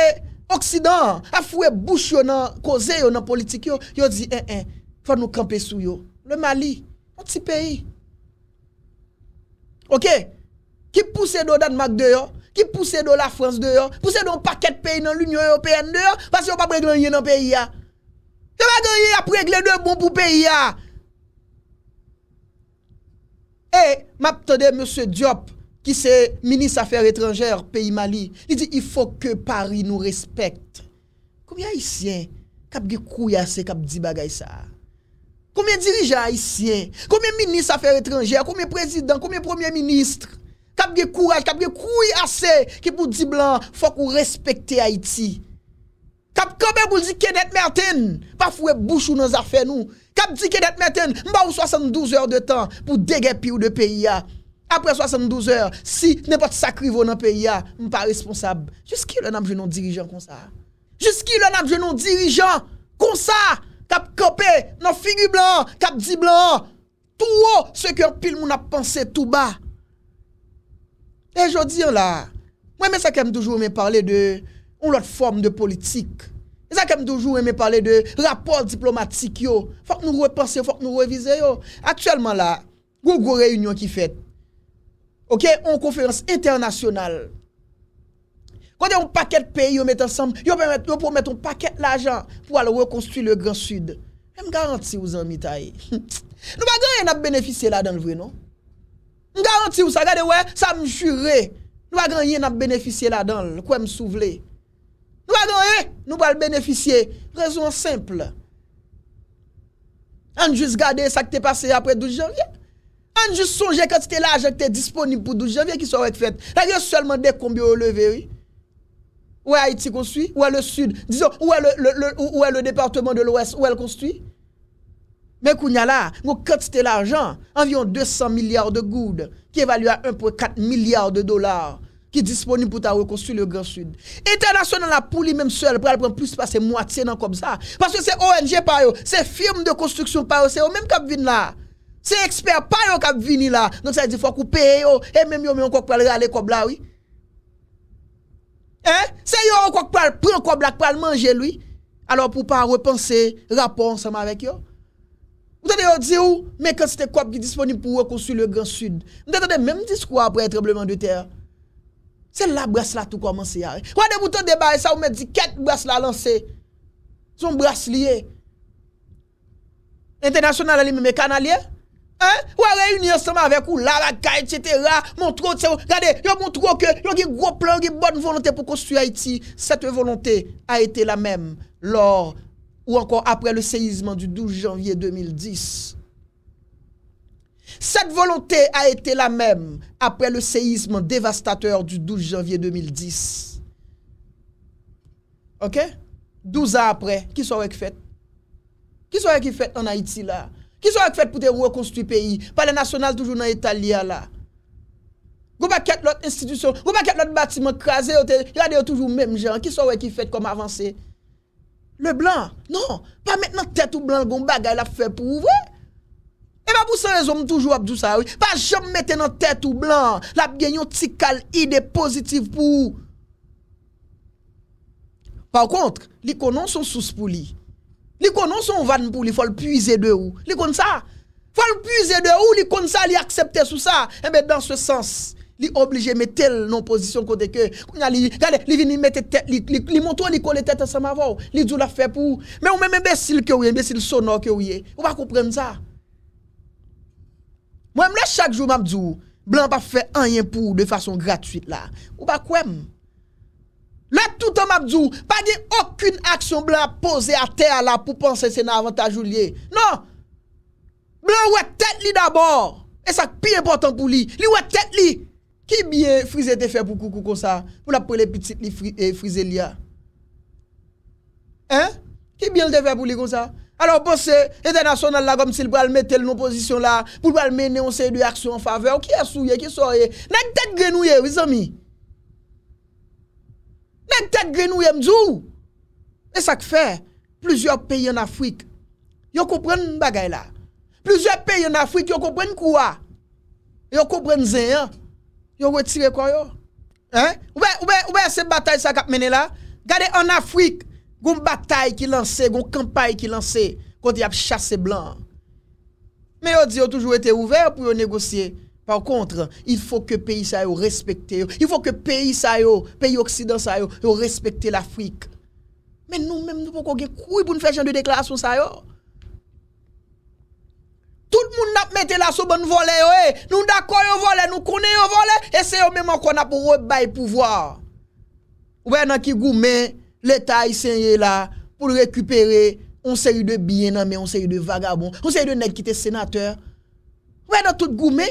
Occident Afrique bouche yo nan koze yo nan politik yo Yo di en eh, en eh, Fwa nou kampe sou yo Le Mali An ti peyi. Ok? Ki puse do Danmak deyon? Ki puse do la Frans deyon? Puse do an paket peyi nan l'Union Européenne deyon? Pase yo pa preglenye nan peyi ya? Ke maganye a preglenye nou bon pou peyi ya? E, map tade M. Diop ki se Ministre Affaires Étrangères peyi Mali. Li di, il faut que Paris nou respecte. Koum ya isyen? Kap ge kou yase kap di bagay sa a? Koumè dirijan Haitien, koumè minis afer etranger, koumè prezident, koumè premier ministre, kap ge kouy ase ki pou di blan fok ou respekte Haiti. Kap koumè kouzik Kenneth Merton, pa fwe bouchou nan afer nou. Kap di Kenneth Merton, mba ou 72 or de tan pou degè pi ou de PIA. Apre 72 or, si ne pot sakrivo nan PIA, mpa responsab. Juski lè nan jenon dirijan konsa. Juski lè nan jenon dirijan konsa. Kap kopè nan figu blan, kap di blan. Tou ou se kèr pil moun ap pansè tou ba. E jò diyon la, mwen mè sa kem doujou mè parle de ou lot form de politik. Sa kem doujou mè parle de rapor diplomatik yo. Fak nou repansè, fak nou revize yo. Aktuellement la, goun goun reynyon ki fèt. Ok, ou konferans internasyonal. Gwade yon paket pey yon met ansam Yon pou met yon paket l'ajan Pou alo we konstuye le Grand Sud M garanti wou zan mi tay Nou ba gran yon ap beneficye la dan l vre non M garanti wou sa Gade wè, sa m jure Nou ba gran yon ap beneficye la dan l Kwen m souvle Nou ba gran yon, nou ba l beneficye Rezon simple An jous gade sa ki te pase apre 12 janvye An jous sonje Kwen te la ajen ki te disponib pou 12 janvye Ki so wèk fèt La yon selman dek konbyo le veri Où est Haïti construit Où est le sud Disons, où est le, le, où est le département de l'ouest Où est construit Mais qu'on a là, nous quantité l'argent, environ 200 milliards de goudes, qui évalue à 1,4 milliard de dollars, qui est disponible pour ta reconstruire le Grand Sud. International la pour lui-même seul, pour prendre plus passer moitié dans comme ça. Parce que c'est ONG par eux, c'est firme de construction par eux, c'est eux-mêmes qui viennent là. C'est expert par eux qui viennent là. Donc ça veut dire qu'il faut couper eux, oh, et même eux, mais encore pour aller comme là, oui. Se yo pran kwa blak pran manje lwi Alo pou pa repanse Rapon saman vek yo Mwen te de yo di ou Mwen kwen se te kwa ki disponib pou rekon su le gran sud Mwen te de de menm diskwa pou etrebleman de ter Se la bras la tout kwa manse ya Kwa de mwen te debaye sa Mwen di ket bras la lanse Son bras liye Internasyonal ali mwen me kanaliye Ou a reyouni ansama avek ou la la ka et setera Montrou tse ou Gade yo montrou ke Yo gi gro plan Gi bon volante pou konstru Haiti Sete volante a ete la mem Lor ou ankon apre le seizman du 12 janvye 2010 Sete volante a ete la mem Apre le seizman devastateur du 12 janvye 2010 Ok 12 a apre Ki souwek fet Ki souwek fet an Haiti la Ki sou wèk fèt pou te wèk wèk konstruy peyi? Pa le nasyonal toujou nan Italia la. Gou pa ket lòt institisyon, gou pa ket lòt bâtiment krasè, yade yò toujou mèm jan, ki sou wèk ki fèt kom avansè? Le blan, non, pa mèt nan tèt ou blan goun bagay la fè pou wèk. E pa pou se rezoum toujou abdousa wèk, pa jom mèt nan tèt ou blan, la bè gènyon tikal ide pozitif pou wèk. Par kont, li konon son sous pou li. Li konon son van pou li fol puize de ou, li kon sa, fol puize de ou, li kon sa, li aksepte sou sa, ebe eh dans se sens, li oblige me tel non posisyon kote ke, kwenya li, gade, li vini mette, li montou, li kole tete sa ma vou, li djou la fe pou, me ou mè mè besil ke ouye, besil sonor ke ouye, ou pa kouprem sa, mwem le chak jou map djou, blan pa fe anyen pou de fason gratuite la, ou pa kouem, Non. La tout an mabzou, pa diye okun aksyon blan a pose a ter la pou panse se nan avantaj ou liye. Nan, blan wè tèt li dabor. E sak pi important pou li. Li wè tèt li. Ki biye frize te fè pou koukou kon sa? Pou la pou le pitit li frize liya. Hein? Ki biye l te fè pou li kon sa? Alors posè, bon, l'Eternationale la komse li pou almè tel non posisyon la, pou almè neonsè de aksyon fave ou ki asouye, ki soye. Nan te genouye, wè zami? Tèk tèk grenou yèm djou. E sa k fè? Plüzyò peyi an Afrik. Yo kou pren bagay la. Plüzyò peyi an Afrik, yo kou pren kouwa? Yo kou pren zè yon. Yo wè tire kwa yo? Hein? Wè, wè, wè, wè se batay sa kap menè la? Gade an Afrik, goun batay ki lanse, goun kampay ki lanse, konti ap chase blan. Mè yo di yo toujou etè ouver pou yo negosye. Par kontre, il fò ke peyi sa yo respekte yo. Il fò ke peyi sa yo, peyi oksidans sa yo, yo respekte l'Afrique. Men nou men nou pou kon gen kouy pou nou fè chan de deklarasyon sa yo. Tout moun nap mette la sou bon volè yo. Eh. Nou dakoy yo volè, nou konè yo volè. E se yo menman kon apou wè bay pou vwa. Ou wè nan ki goumen, l'Etat yi senye la pou l'rekupere. On se yi de biyen nan men, on se yi de vagabon, on se yi de net ki te senateur. Ou wè nan tout goumen?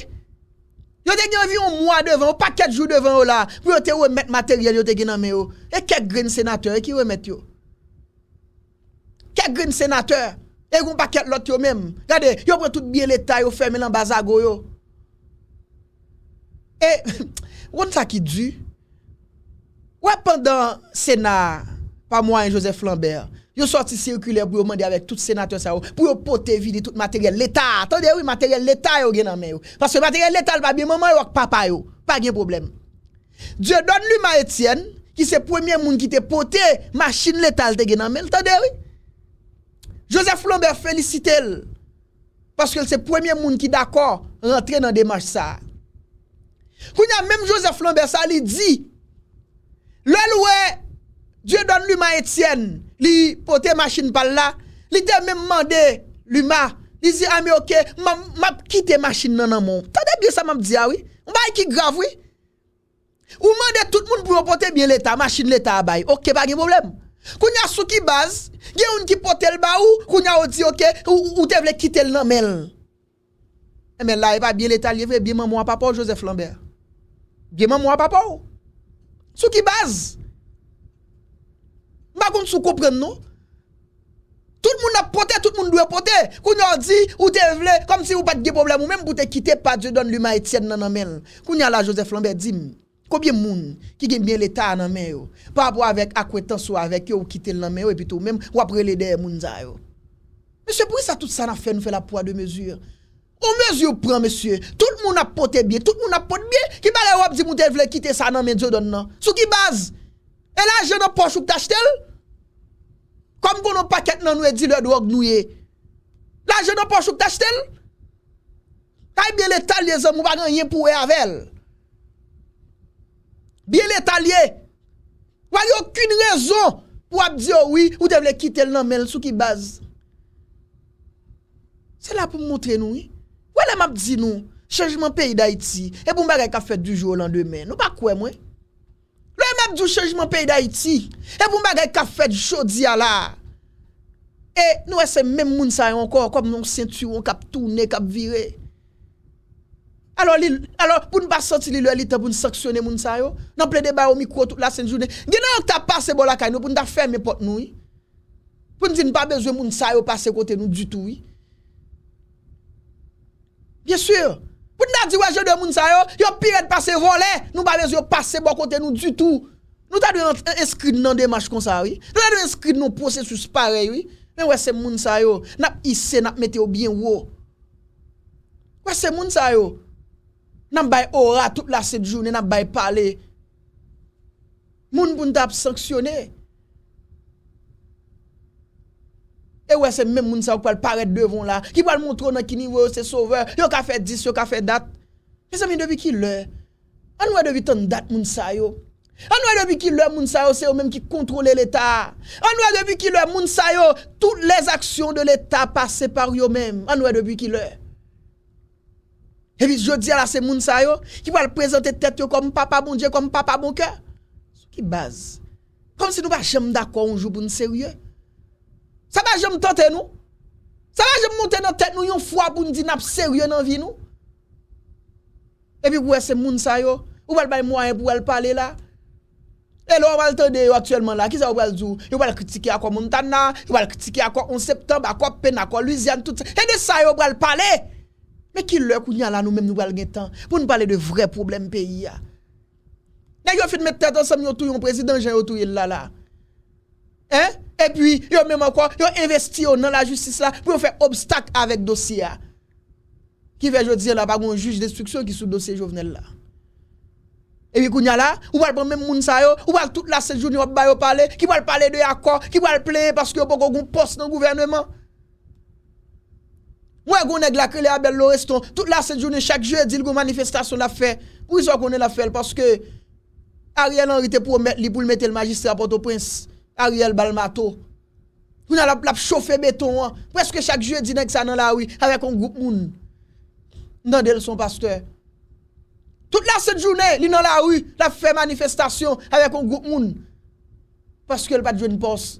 Yo te genvi ou mwa devan, ou paket jou devan ou la, pou yo te ou emet materyel yo te genanmen yo. E kek grin senateur e ki ou emet yo? Kek grin senateur? E yon paket lot yo mem? Gade, yo pre tout biye l'Etat, yo ferme l'ambazago yo. E, woun sa ki di? Ou e pandan senat, pa mwa en Josep Flambert, Yo sorti circulaire pour demander avec tout sénateur ça pour porter vide tout matériel l'état. Attendez oui matériel l'état yo gen nan Parce que matériel l'état pas bien maman yo papa yo, pas de problème. Dieu donne lui ma Étienne qui c'est premier monde qui te porté machine l'état te gen nan Attendez oui. Joseph Lambert félicite elle parce que c'est le premier monde qui d'accord rentrer dans démarche ça. Quand même Joseph Lambert ça lui dit le louer Dje don luma Etienne Li pote masin pal la Li teme mende luma Dizi ame ah, okey Map kite masin nan nan moun Tade bie sa mab diya ah ouy Mba ki grav ouy Ou mende tout moun pou mpote bie leta Masin leta abay Ok pa gen boblem Kounya sou ki baz Gen un ki pote lba ou Kounya ou di okey Ou te vle kite lna mel E men eh, la e pa bie leta liyeve Gen mwen mwa papou Josef Lambert Gen mwen mwa papou Sou ki baz Mbakoun sou koupren nou? Tout moun ap pote, tout moun dwe pote. Koun yon di, ou te vle, kom si ou pat ge poble moun, mwen mwen pote kite pa, diyo don luma et sien nan nan men. Koun yon la Josef Lambert, di m, koubyen moun, ki gen bien l'Etat nan men yo, pa apwa avek akwetans ou avek yo, ou kite nan men yo, epi tou mwen mwen wapre lede moun zay yo. Monsie, pou yon sa tout sa na fè, nou fè la poa de monsie. O monsie ou pran monsie, tout moun ap pote biye, tout moun ap pote biye, E la jè nan pò chouk tach tèl? Kom goun nou pakèt nan nou e di lè dòg nou e. La jè nan pò chouk tach tèl? Tai biye lè talye zè mou bagan yè pou e avèl. Biye lè talye. Wè yè okyne rezon pou ap diyo wè ou te vle kitèl nan mèl sou ki baz. Se la pou mwotre nou e. Wè lè mwap di nou, chanjman peyi da iti. E pou bon, mware ka fèt du jò lan demè. Nou mwa kouè mwen. apjou chejman pey da iti, e pou mba gey kafet jodi ala, e nou esen men moun sayon ankon, konp moun sentyon kap toune, kap vire, alo pou mba soti li lue lita, pou mba saksyone moun sayon, nan ple de bayo mikro tout la senjoune, genan yon kap pase bo la kay nou, pou mba ferme pot nou, pou mba bezwe moun sayon pase kote nou jutou, pou mba bezwe moun sayon pase kote nou jutou, biensur, pou mba diwe jode moun sayon, yon piret pase volè, nou mba bezwe yon pase bo kote nou jutou, Nou ta dwen eskrid nan demaj kon sa, wè? Nou ta dwen eskrid nan proses sou spare, wè? Men wè se moun sa yo, nap isè nap meteo byen wò. Wè se moun sa yo? Nan bay ora tout la set jounè nan bay pale. Moun pou nou tap sanksyonè. E wè se men moun sa yo pou al paret devon la. Ki pou al montrou nan kini wè ou se sovè. Yo ka fè dis, yo ka fè dat. Mè se mi devy ki lè? An wè devy tan dat moun sa yo? An wè debi ki lè, moun sa yo, se yo menm ki kontrole l'Etat An wè debi ki lè, moun sa yo, tout les aksyon de l'Etat passe par yo menm An wè debi ki lè Evi, jò di ala se moun sa yo, ki wè l'prezante tèt yo kom papa moun dje, kom papa moun kè Sou ki baz Kom se nou wè chèm d'akonjou boun se wè Sa wè jèm tante nou Sa wè jèm monte nan tèt nou yon fwa boun dinap se wè nan vi nou Evi, wè se moun sa yo, wè l'bay mou an, wè l'pale la E lo wal tande yo aktuelman la, ki sa wal zou? Yo wal kritike akwa Montana, yo wal kritike akwa 11 septembe, akwa Pena, akwa Louisiane, tout sa. E de sa yo wal pale? Me ki lò kou nyan lan nou men nou wal gen tan pou nou pale de vre problem peyi ya? Ne yo fin met tèt an som yo tou yon prezident, jen yo tou yon la la. E pi yo mèman kwa yo investi yo nan la justice la pou yo fè obstak avèk dosi ya. Ki fè jò di la bagon jùj destriksyon ki sou dosi jò vnen la la. Ewi kou nyala, ouwal pou mèm moun sa yo, ouwal tout la sete jouni wap bayo pale, ki wale pale de akor, ki wale pleye paske yo pou kon kon pos nan gouvernement. Mwen kon ek lakri le abel lor eston, tout la sete jouni, chak jouye dil kon manifestasyon la fe, pou yiswa konen la fe, paske Ariel an rite pou li pou l mette l magistra poto prince, Ariel Balmato. Kou nyala plap chofe beton an, pweske chak jouye dil ek sa nan lawi, avèk kon goup moun. Nan del son pasteur. Tout la sete jounè, li nan la ou, la fè manifestasyon avek an gout moun. Paske l pa djouni pos.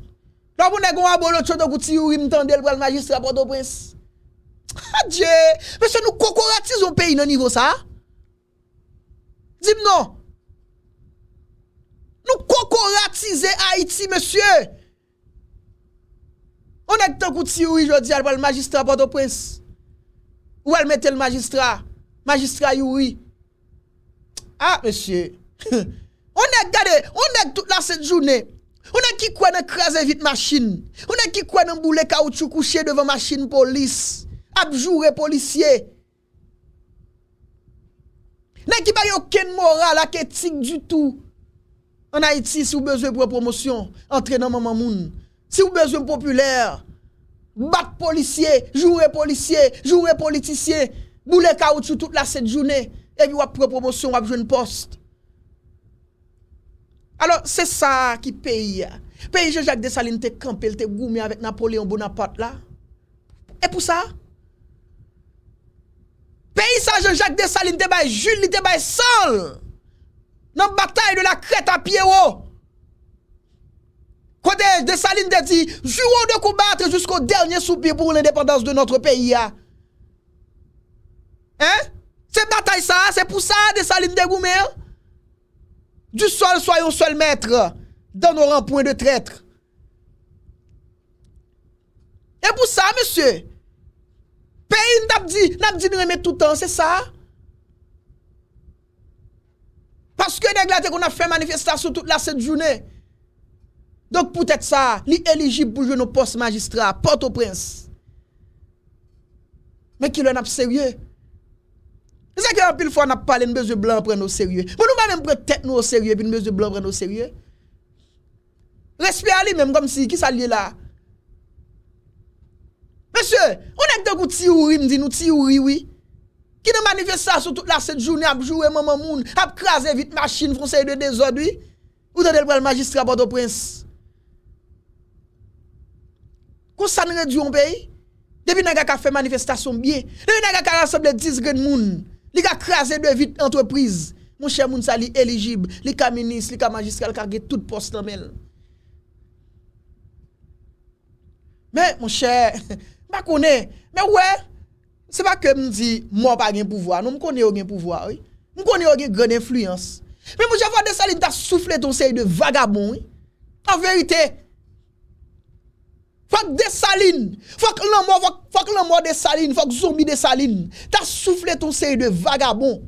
Nan moun e goun abonot yo do kouti ou imtande el wèl magistra bordo pres. Ha dje, monsen nou kokoratize ou peyi nan nivou sa? Dime nou. Nou kokoratize Haiti, monsen. On e kouti ou i jodi al wèl magistra bordo pres. Ou al mette l magistra, magistra yu ou i. Ah, monsieur, on est gade, on est toute la cette journée. On est qui quoi dans vite machine. On est qui quoi dans boulet caoutchouc couché devant machine police. Abjoué policier. N'est qui pas aucune morale ak éthique du tout. En Haïti, si vous besoin pour promotion, entrez dans maman moun. Si vous besoin populaire, bat policier, jouer policier, jouer politicien, boule caoutchouc toute la cette journée. evi wap pre-promosyon wap jwen post. Alors, se sa ki peyi, peyi Jean-Jacques Dessalines te kampe, el te goume avèk Napoléon Bonaparte la, epou sa? Peyi sa Jean-Jacques Dessalines te baye, jouni te baye sol, nan batay de la kret apye wo. Kote, Dessalines de ti, jouon de koubate jusqu'o dernyen soubi pou l'indépendance de notre peyi ya. Hein? Hein? Se batay sa, se pou sa de salim de goumen. Du sol soyon sol metre. Dan oran pouen de tretre. E pou sa, monsye. Peyine nabdi, nabdi mremet toutan, se sa. Paske deglade kon ap fè manifestasyon tout la sèd jounè. Donk pou tèt sa, li elijib boujè nou post magistrat. Porto prens. Men ki lè nab serye. Seke an pil fwa nap pale, nbezye blan pren nou serye. Moun nou va men pre tek nou serye, pi nbezye blan pren nou serye. Respe a li menm kom si, ki sa liye la. Mese, ou nek dek ou ti ouri mdi, nou ti ouri wii, ki nan manifesta sou tout la set jouni, ap jouwe maman moun, ap krasi vit machin, foun se yi de de zon wii, ou de del pwal magistra bado prens. Kousan re diyon beyi, debi nan gaka fe manifestasyon bie, debi nan gaka raseb le disgren moun, li ka krasen devit entreprise, moun chè moun sa li eligib, li ka minis, li ka majiskal, ka ge tout poste men. Men, moun chè, mwen kone, men wè, se pa ke moun si moun pa gen pouvoi, nou moun kone yo gen pouvoi, moun kone yo gen gen influence. Men moun chè vade sa li ta souffle ton sey de vagabon, en verite, Fok desaline, fok lamo, fok lamo desaline, fok zomi desaline, ta souffle ton sey de vagabon,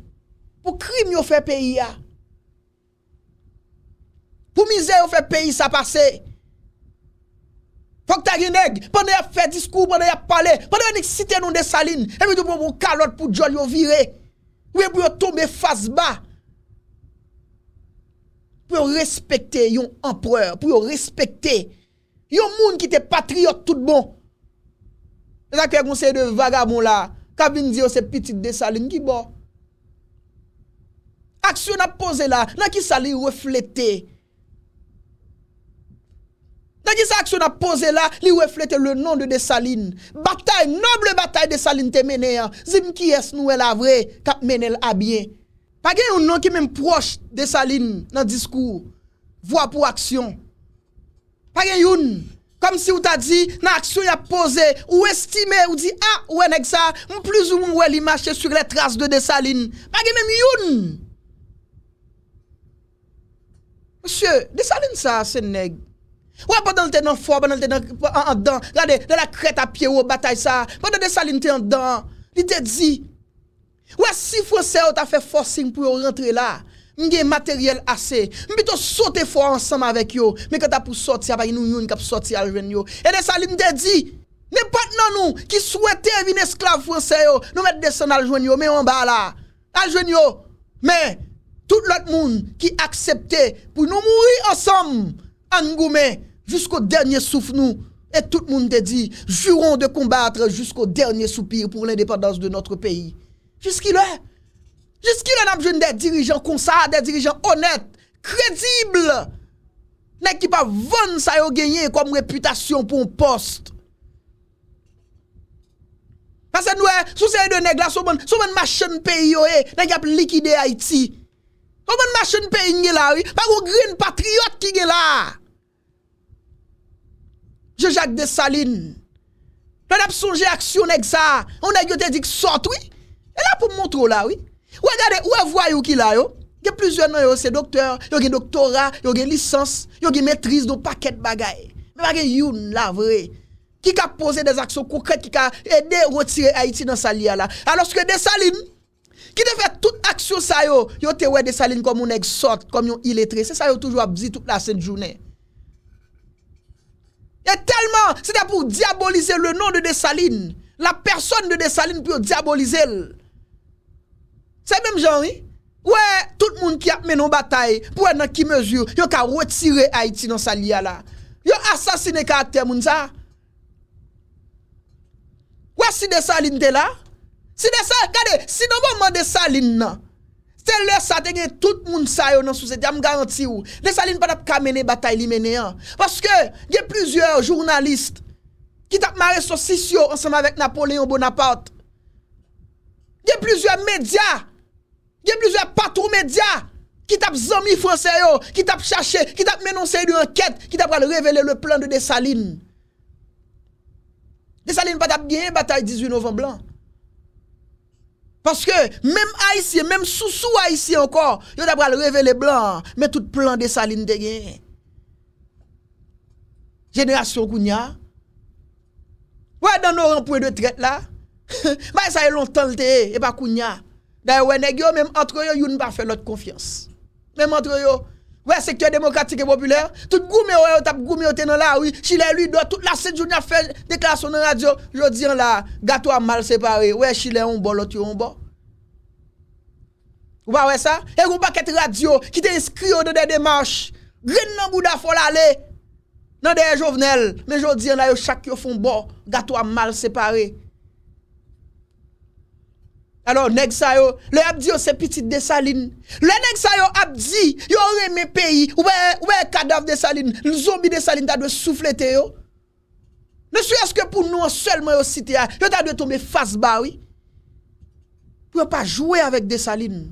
pou krim yo fe peyi ya. Pou mize yo fe peyi sa pase. Fok ta gineg, pwanda ya fe diskou, pwanda ya pale, pwanda ya niksite non desaline, e mi tou pou moun kalot pou djol yo vire, ou e pou yo tombe faz ba. Pou yo respekte yon empreur, pou yo respekte Yon moun ki te patriot tout bon. Zatak yon konsey de vagabon la. Kabin diyo se pitit desaline ki bo. Aksyon apose la. Naki sa li reflete. Naki sa aksyon apose la. Li reflete le nan de desaline. Batae, noble batae desaline te mene. Zim ki es nou el avre. Kap mene el abye. Pake yon nan ki men proche desaline nan diskou. Voa pou aksyon. Page youn, kom si ou ta di, nan aksyon ya pose, ou estime, ou di, a, ah, ou eneg sa, moun pliz ou moun ou e li mache sur le trase de desaline. Page mèm youn. Monsye, desaline sa, se neg. Ou a bote nan lte nan fò, bote nan lte nan, an dan, rade, nan la kret apye ou batay sa, bote desaline te an dan. Li te di, ou a si fò se ou ta fe fòsing pou yo rentre la. j'ai matériel assez M'bito sauter fort ensemble avec eux mais quand t'as pour sortir pas nous une cap sorti à yo et de ça te dit n'est pas non nous qui être venir esclave français yo nous mettre descendre à yo mais en bas là à yo. mais tout l'autre monde qui acceptait pour nous mourir ensemble en jusqu'au dernier souffle nous et tout le monde te dit jurons de combattre jusqu'au dernier soupir pour l'indépendance de notre pays jusqu'il est Jiski re nan ap joun de eh, dirijan konsa, de dirijan onet, kredible, nek ki pa voun sa yo genye kom reputasyon pou m post. Mase nou e, sou seye de nek la, sou men machen pe yo e, nek yap likide Haiti. Sou men machen pe yon gen la, wii, par ou gren patriot ki gen la. Je Jacques de Saline, nan ap sonje aksyon nek sa, ane yo te dik sot, wii, e la pou moutro la, wii. Ouè gade, ouè vwa yo ki la yo? Ge plizyon nan yo, se doktor, yo ge doktora, yo ge lisans, yo ge metriz do paket bagay. Me bagay yon la vre, ki ka pose des aksyon koukret, ki ka ede rotire Haiti nan sa liya la. Anoske Desaline, ki te fe tout aksyon sa yo, yo te we Desaline komoun ek sort, kom yon iletre. Se sa yo toujwa bzi tout la sen jounen. E telman, se te pou diabolize le non de Desaline, la person de Desaline pou yo diabolize l. Sè mèm janwi? Ouè, tout moun ki ap menon batay, pouè nan ki mejou, yon ka rotire Haiti nan sali ya la. Yon asasine ka atè moun sa. Ouè si desaline te la? Si desaline, kade, si nan bon man desaline nan, se lè sa, te gen tout moun sa yo nan souzè, te yam garanti ou. Desaline pan ap kamene batay li mene an. Paske, gen plizye jounalist, ki tap mare sosis yo ansenman vek Napoléon Bonaparte. Gen plizye medya, gen plizwe patrou medya, ki tap zami franse yo, ki tap chache, ki tap menonseye di anket, ki tap pral revele le plan de desaline. Desaline patap gen, batay 18 novem blan. Paske, mem a isi, mem sou sou a isi ankor, yo tap pral revele blan, men tout plan desaline de gen. Generasyon kounya, wè dan nou rampou e de tret la, mwen sa yon tanl te, e pa kounya. Da yo wè neg yo, mèm antre bon, bon. yo, yon nan pa fè lòt konfians. Mèm antre yo, wè sektorye demokratik e popüler, tout goumè wè yo tap goumè yo tenan la, wè chile lù do, tout la sèdjoun ya fè dekla son nan radyo, jò diyan la, gato a mal separe, wè chile yon bo, lòt yon bo. Ou pa wè sa? E yon pa ket radyo, ki te iskrio do de demarche, grin nan bouda fol ale, nan deye jovenel, mè jò diyan la yo chak yo fon bo, gato a mal separe. Alors, nèg yo, le abdi, c'est petit se de saline. Le nèg abdi, yo abdi, yo reme pays, ou ouais, cadavre de saline, le zombie de saline ta doit souffleter yo. Ne est ce que pour nous seulement au cité, yo ta doit tomber face bas, oui. Pour pas jouer avec de saline.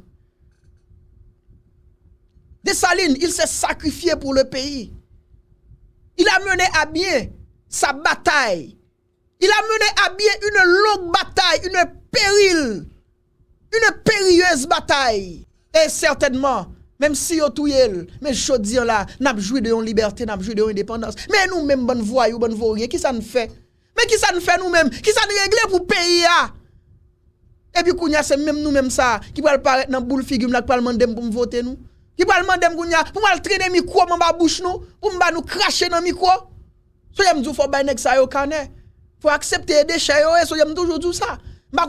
De il s'est sacrifié pour le pays. Il a mené à bien sa bataille. Il a mené à bien une longue bataille, une péril Yine peryyez batay. E certainman, mem si yo tou yel, men jodzir la, napjwi de yon liberte, napjwi de yon independans. Ah? Men nou men bon voy ou bon vorye, ki san fe? Men ki san fe nou men? Ki san regle pou peyi ya? E pi kounya se men nou men sa, ki pou al paret nan boule figy mla, ki pou al mandem pou mvote nou? Ki pou al mandem kounya, pou al tre de mikro mba bouch nou? Pou mba nou krashe nan mikro? Sou yem djou fò bay nek sa yo kane? Fò aksepte edè chay yo e, sou yem djou djou sa? M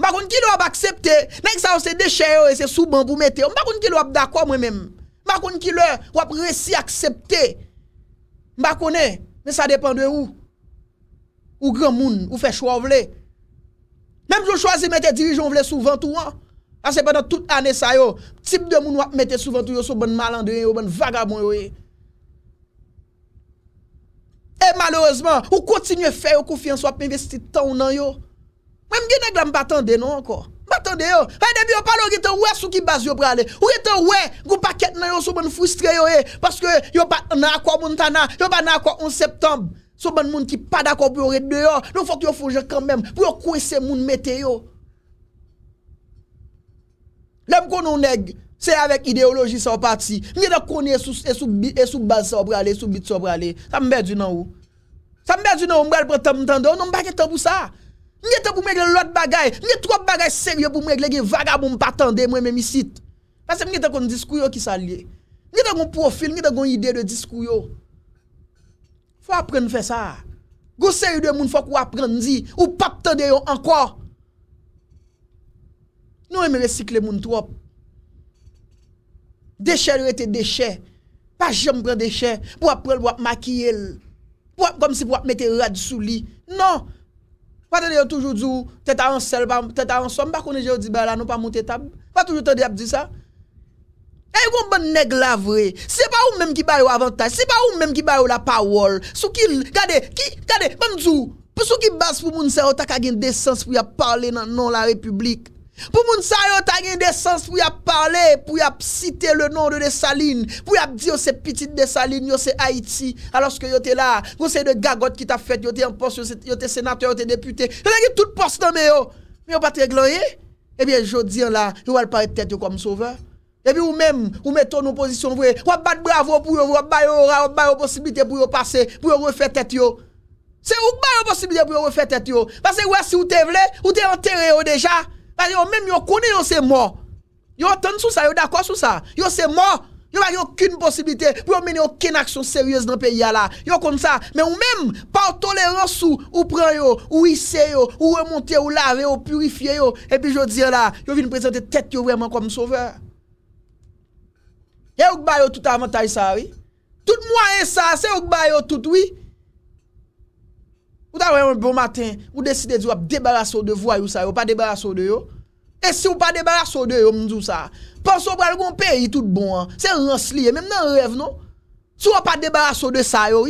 Mbakoun ki l wap aksepte, nèk sa ou se deche yo e se souban pou mette yo, mbakoun ki l wap dakwa mwen mèm, mbakoun ki l wap resi aksepte, mbakounè, e, men sa depande ou, ou gran moun, ou fechwa ou vle, mèm jou chwazi mette dirijon vle souvantou an, an se pendant tout anè sa yo, tip de moun wap mette souvantou yo sou bon malandè yo, bon vagabon yo e, e malouzman, ou kontinye fè yo koufianso wap investi tan ou nan yo, Mwen gen neg la m batande nou anko. Batande yo. Faye debi yo palo rite wè sou ki base yo prale. Ou rite wè. Gou pa ket nan yo sou moun frustre yo e. Paske yo bat nan akwa Montana. Yo bat nan akwa 11 Septembre. Sou moun ki pad akwa pou yo rite de yo. Nou fok yo fujer kanmèm. Pou yo kouise moun mete yo. Lem konon neg. Seye avèk ideologi sa w pati. Mwen gen ak konye sou e e base sa w prale. E sou bit sa w prale. Sa mbedi nan ou. Sa mbedi nan ou mbrel prate mtande. Mwen gen nan mbak etan pou sa. Ni te pou megle lot bagay, ni te wap bagay seryo pou megle gen vaga pou mpa tende mwen men misit. Pase ni te kon diskouyo ki sa liye. Ni te kon profil, ni te kon ide de diskouyo. Fwa apren fè sa. Gou seryo moun fwa kwa apren di, ou pap tende yon anko. Nou men resikle moun trop. Deshe yon ete deshe. Pa jem pren deshe, pou ap pren wap maki el. Pou ap kom si pou ap mette rad sou li. Non! Fwa te de yo toujou djou, te ta ansel, te ta an som, pa konen je yo di be la nou pa moun te tab. Fwa toujou te di ap di sa. E yon bon neg la vre, se pa ou menm ki bay ou avantaj, se pa ou menm ki bay ou la pawol. Sou ki, gade, gade, moun djou, pou sou ki bas pou moun se yo tak agen desens pou ya pale nan nan la republik. Pou moun sa yo ta gen desans pou yap parle, pou yap cite le non de desaline, pou yap diyo se pitit desaline, yo se Haiti, aloske yo te la, konsey de gagote ki ta fet, yo te en poste, yo te senateur, yo te depute, se la ki tout poste nanme yo, mi yo patre gloye, ebyen eh jodi an la, yo wale pare tete yo kom sove. Ebyen ou men, ou men ton oposisyon vwe, wap bat bravo pou yo, wap bayo, wap bayo posibilite pou yo pase, pou yo refe tete yo. Se wap bayo posibilite pou yo refe tete yo, pase wè si ou te vle, ou te enterre yo deja. Par yon menm yon konen yon se mor. Yon tan sou sa, yon dako sou sa. Yon se mor. Yon wak yon kine posibilite pou yon men yon kine aksyon seryèz nan peyi ya la. Yon kon sa. Men yon menm pa o tolè ròsou ou pran yon, ou isè yon, ou remonte, ou lave yon, ou purifiye yon. E pi jò diyo la, yon vin prezante tèt yon vreman kom sou vè. Yon wak bayo tout avan tay sa, wè. Tout mwa e sa, se wak bayo tout, wè. Ou ta wè yon bon maten, ou deside di wè ap debaraso de voy ou sa yo, pa debaraso de yo. E si wè pa debaraso de yo, moun zou sa, panso wè yon peyi tout bon an, se rans liye, mèm nan rev nou. Si wè pa debaraso de sa yo,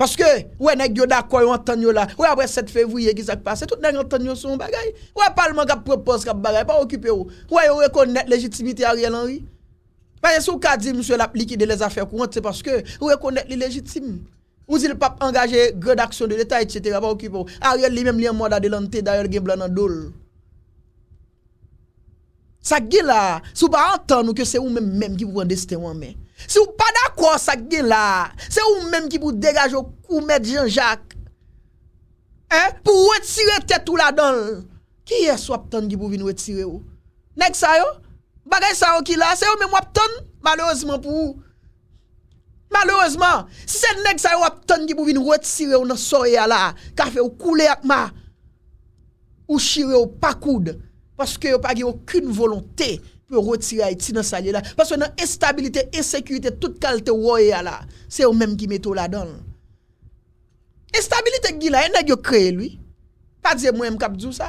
paske wè nèk yo dakoy an tanyo la, wè apre 7 fevriye ki sak pase, tout nèk an tanyo sou mou bagay. Wè palman kap propos kap bagay, pa okipe yo, wè yon rekonnet lejitimite a rè lan ri. Panye sou ka di monsi wè la plikide les afer kou an, se paske wè rekonnet li lejitimite. Ou zil pap angaje gred aksyon de detayet, et cetera, pa ou kivou. A yon li menm li an mwada de lante da yon gen blan an dol. Sak gen la, sou pa antan ou ke se ou menm menm ki pou an desten wan men. Sou pa dakwa sak gen la, se ou menm ki pou degaj ou koumet Jean-Jacques. Hein? Pou wetire tet ou la don. Ki es wap ton ki pou vin wetire ou? Nek sa yo? Bagay sa yo ki la, se ou menm wap ton? Malosman pou ou. Malerozman, si sen neg sa yo ap ton ki pou vin rotire yo nan soye a la, ka fe yo koule ak ma, ou shire yo pakoud, paske yo pagi yo kyn volonte pou yo rotire a iti nan sa ye la, paske yo nan estabilite, esekurite, tout kalte yo roye a la, se yo menm ki meto la don. Estabilite ki la, eneg yo kreye lui, pa dize mwenm kapdjou sa.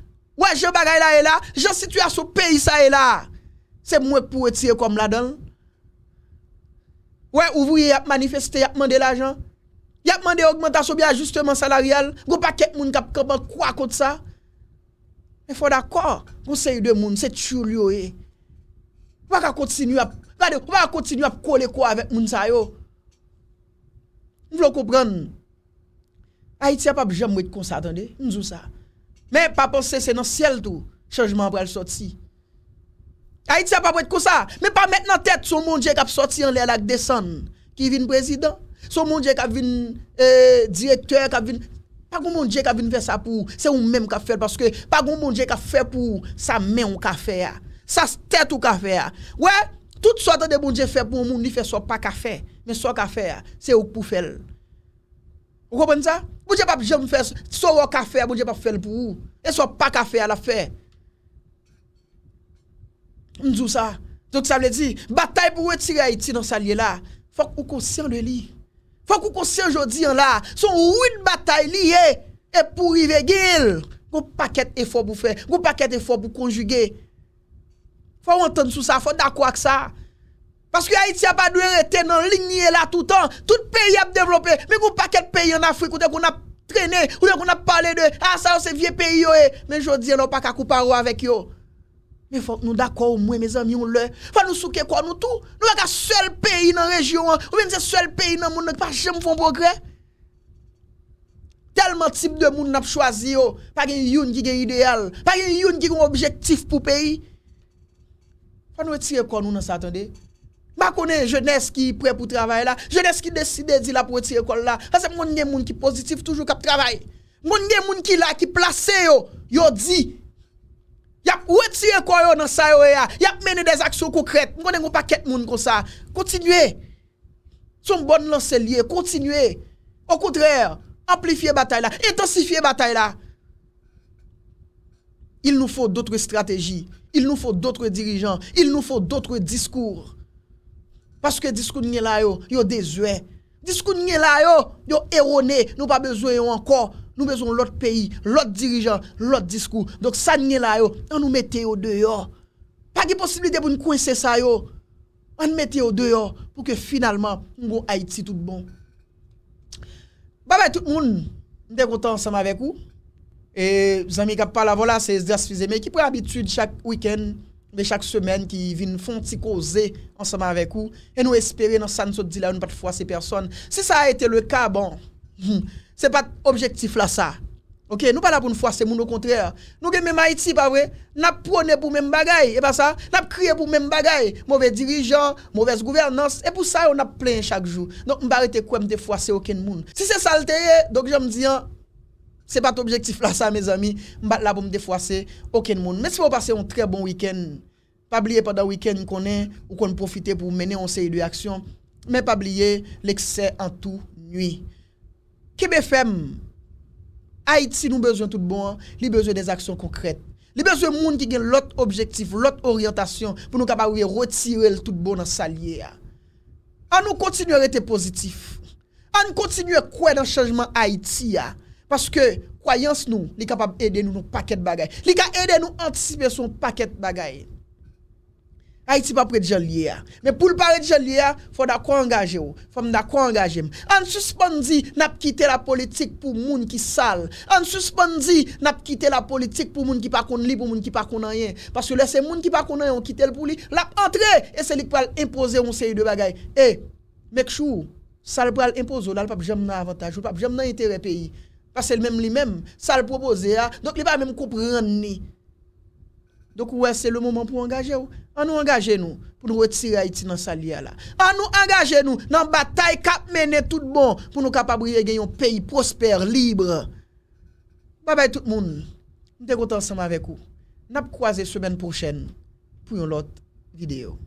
Ouè, jè bagay la e la, jè situyase ou peyi sa e la. Se mwen pou eti e kom la dan. Ouè, ouvou ye yap manifeste yapman de la jan. Yapman de augmantasyon bi ajustemen salaryal. Goupa ket moun kap kapan kwa kote sa. E fwa dako? Goun se yu de moun, se tsyu liyo e. Waka kontinu ap, waka kontinu ap kole kwa avèk moun sa yo. Mwen vlo koupran. A iti ap ap jè mwen konsatande, mwen zou sa. Men, pa pon se se nan siel tou, chanjman pral soti. A iti sa pa pou eti kousa, men pa met nan tet, son mounje kap soti an lè lak desan ki vin prezident. Son mounje kap vin direktor, kap vin... Pa kon mounje kap vin fè sa pou se ou mèm kap fèl, paske pa kon mounje kap fèl pou sa mèm ou kap fèl, sa tet ou kap fèl. Ouè, tout sotan de mounje fèl pou moun ni fè so pa kap fèl, men so kap fèl, se ou pou fèl. Ou kompon sa? Mwen jep ap jen mwen fè, sou wak a fè, mwen jep ap fè l pou ou. E sou wak a fè, al a fè. Mwen zou sa. Zou ki sa mwen zi, batay pou ou etire a iti nan sa liye la. Fok ou konsen lè li. Fok ou konsen jodi an la. Son ou in batay liye, e pou ive gil. Gou paket e fò pou fè. Gou paket e fò pou konjuge. Fok ou antan sou sa. Fok ou antan sou sa. Paske Aitia pa dwe rete nan linye la toutan, tout peyi ap devlope, me kou paket peyi an Afrika, kou ten kou nap trene, kou ten kou nap pale de, a sa yo se vie peyi yo e, men jodi an ou pak akou parwa avek yo. Me fok nou dako ou mwen, me zan mi yon lè, fa nou souke kon nou tou, nou wak a sel peyi nan rejyon an, ou ven se sel peyi nan moun an, ki pa jem foun progre. Telman tip de moun nap chwazi yo, pa gen yon ki gen ideal, pa gen yon ki gen objektif pou peyi. Fa nou etire kon nou nan satande, Ma konen jenès ki pre pou travay la Jenès ki deside di la pou wetire kol la Asep moun gen moun ki pozitif toujou kap travay Moun gen moun ki la ki plase yo Yo di Yap wetire kol yo nan sa yo ya Yap mene des aksyon kou kret Moun gen moun pa ket moun kon sa Kontinue Soun bon lanse liye kontinue O koutre amplifiye batay la Intensifiye batay la Il nou fò doutre strategi Il nou fò doutre dirijan Il nou fò doutre diskour Paske diskoun nye la yo, yo dezwe. Diskoun nye la yo, yo erone, nou pa bezwen yo ankor. Nou bezwen lout peyi, lout dirijan, lout diskoun. Dok sa nye la yo, an nou mette yo deyo. Pa ki posibilite pou nou kwen se sa yo. An nou mette yo deyo pou ke finalman nou go Haiti tout bon. Babay tout moun, mdèk wotan sam avek ou. E zami kap pa la vola, se zdi asfize me. Ki pou yabit twid chak wiken. Ve chak semen ki vin fon ti koze ansaman vek ou. E nou espere nan san sou di la ou nou pati fwa se person. Se sa a ete le ka bon, hmm, se pati objektif la sa. Ok, nou pa la pou nou fwa se moun ou kontrè. Nou gen men ma iti pa vwe, nap pwone pou men bagay. E pa sa, nap kriye pou men bagay. Mowè dirijan, mowè gouverness. E pou sa yo nap plen chak jou. Non mba rete kwen mde fwa se okèn moun. Se se salteye, doke jom diyan. Se pa t'objektif la sa, me zami, mbat la pou mde fwase, oken moun. Men se pou pase yon tre bon wikend, pa bliye padan wikend konen, ou konen profite pou mene onse yon de aksyon, men pa bliye l'eksey an tou nwi. Ki be fèm? Haïti nou bezwen tout bon, li bezwen des aksyon konkret. Li bezwen moun ki gen lot objektif, lot oryantasyon, pou nou kapabwe retire l'tout bon nan salye ya. An nou kontinue rete pozitif. An nou kontinue kwe nan chanjman Haïti ya. Paske kwayans nou li kapab ede nou nou paket bagay. Li ka ede nou antisipe son paket bagay. A iti pa pre dijan li ya. Men pou l pare dijan li ya, fwa da kwa angaje ou. Fwa m da kwa angaje m. An suspandi nap kite la politik pou moun ki sal. An suspandi nap kite la politik pou moun ki pa kon li, pou moun ki pa kon anyen. Paske lese moun ki pa kon anyen ou kite l pou li. Lap entre, ese li kwa l impoze ou se yi de bagay. E, mek chou, sal pou l impoze ou, dal pap jem nan avantaj ou pap jem nan yi tere peyi. Pas el mèm li mèm, sa l'propose a, donk li va mèm koupren ni. Donk wè, se lè mouman pou angaje ou. An nou angaje nou, pou nou wetire a iti nan sa liya la. An nou angaje nou, nan batay kap mène tout bon, pou nou kapabriye gen yon peyi prosper, libre. Babay tout moun, mwen dekote ansanm avek ou. Nap kwaze semen porshen pou yon lot videyo.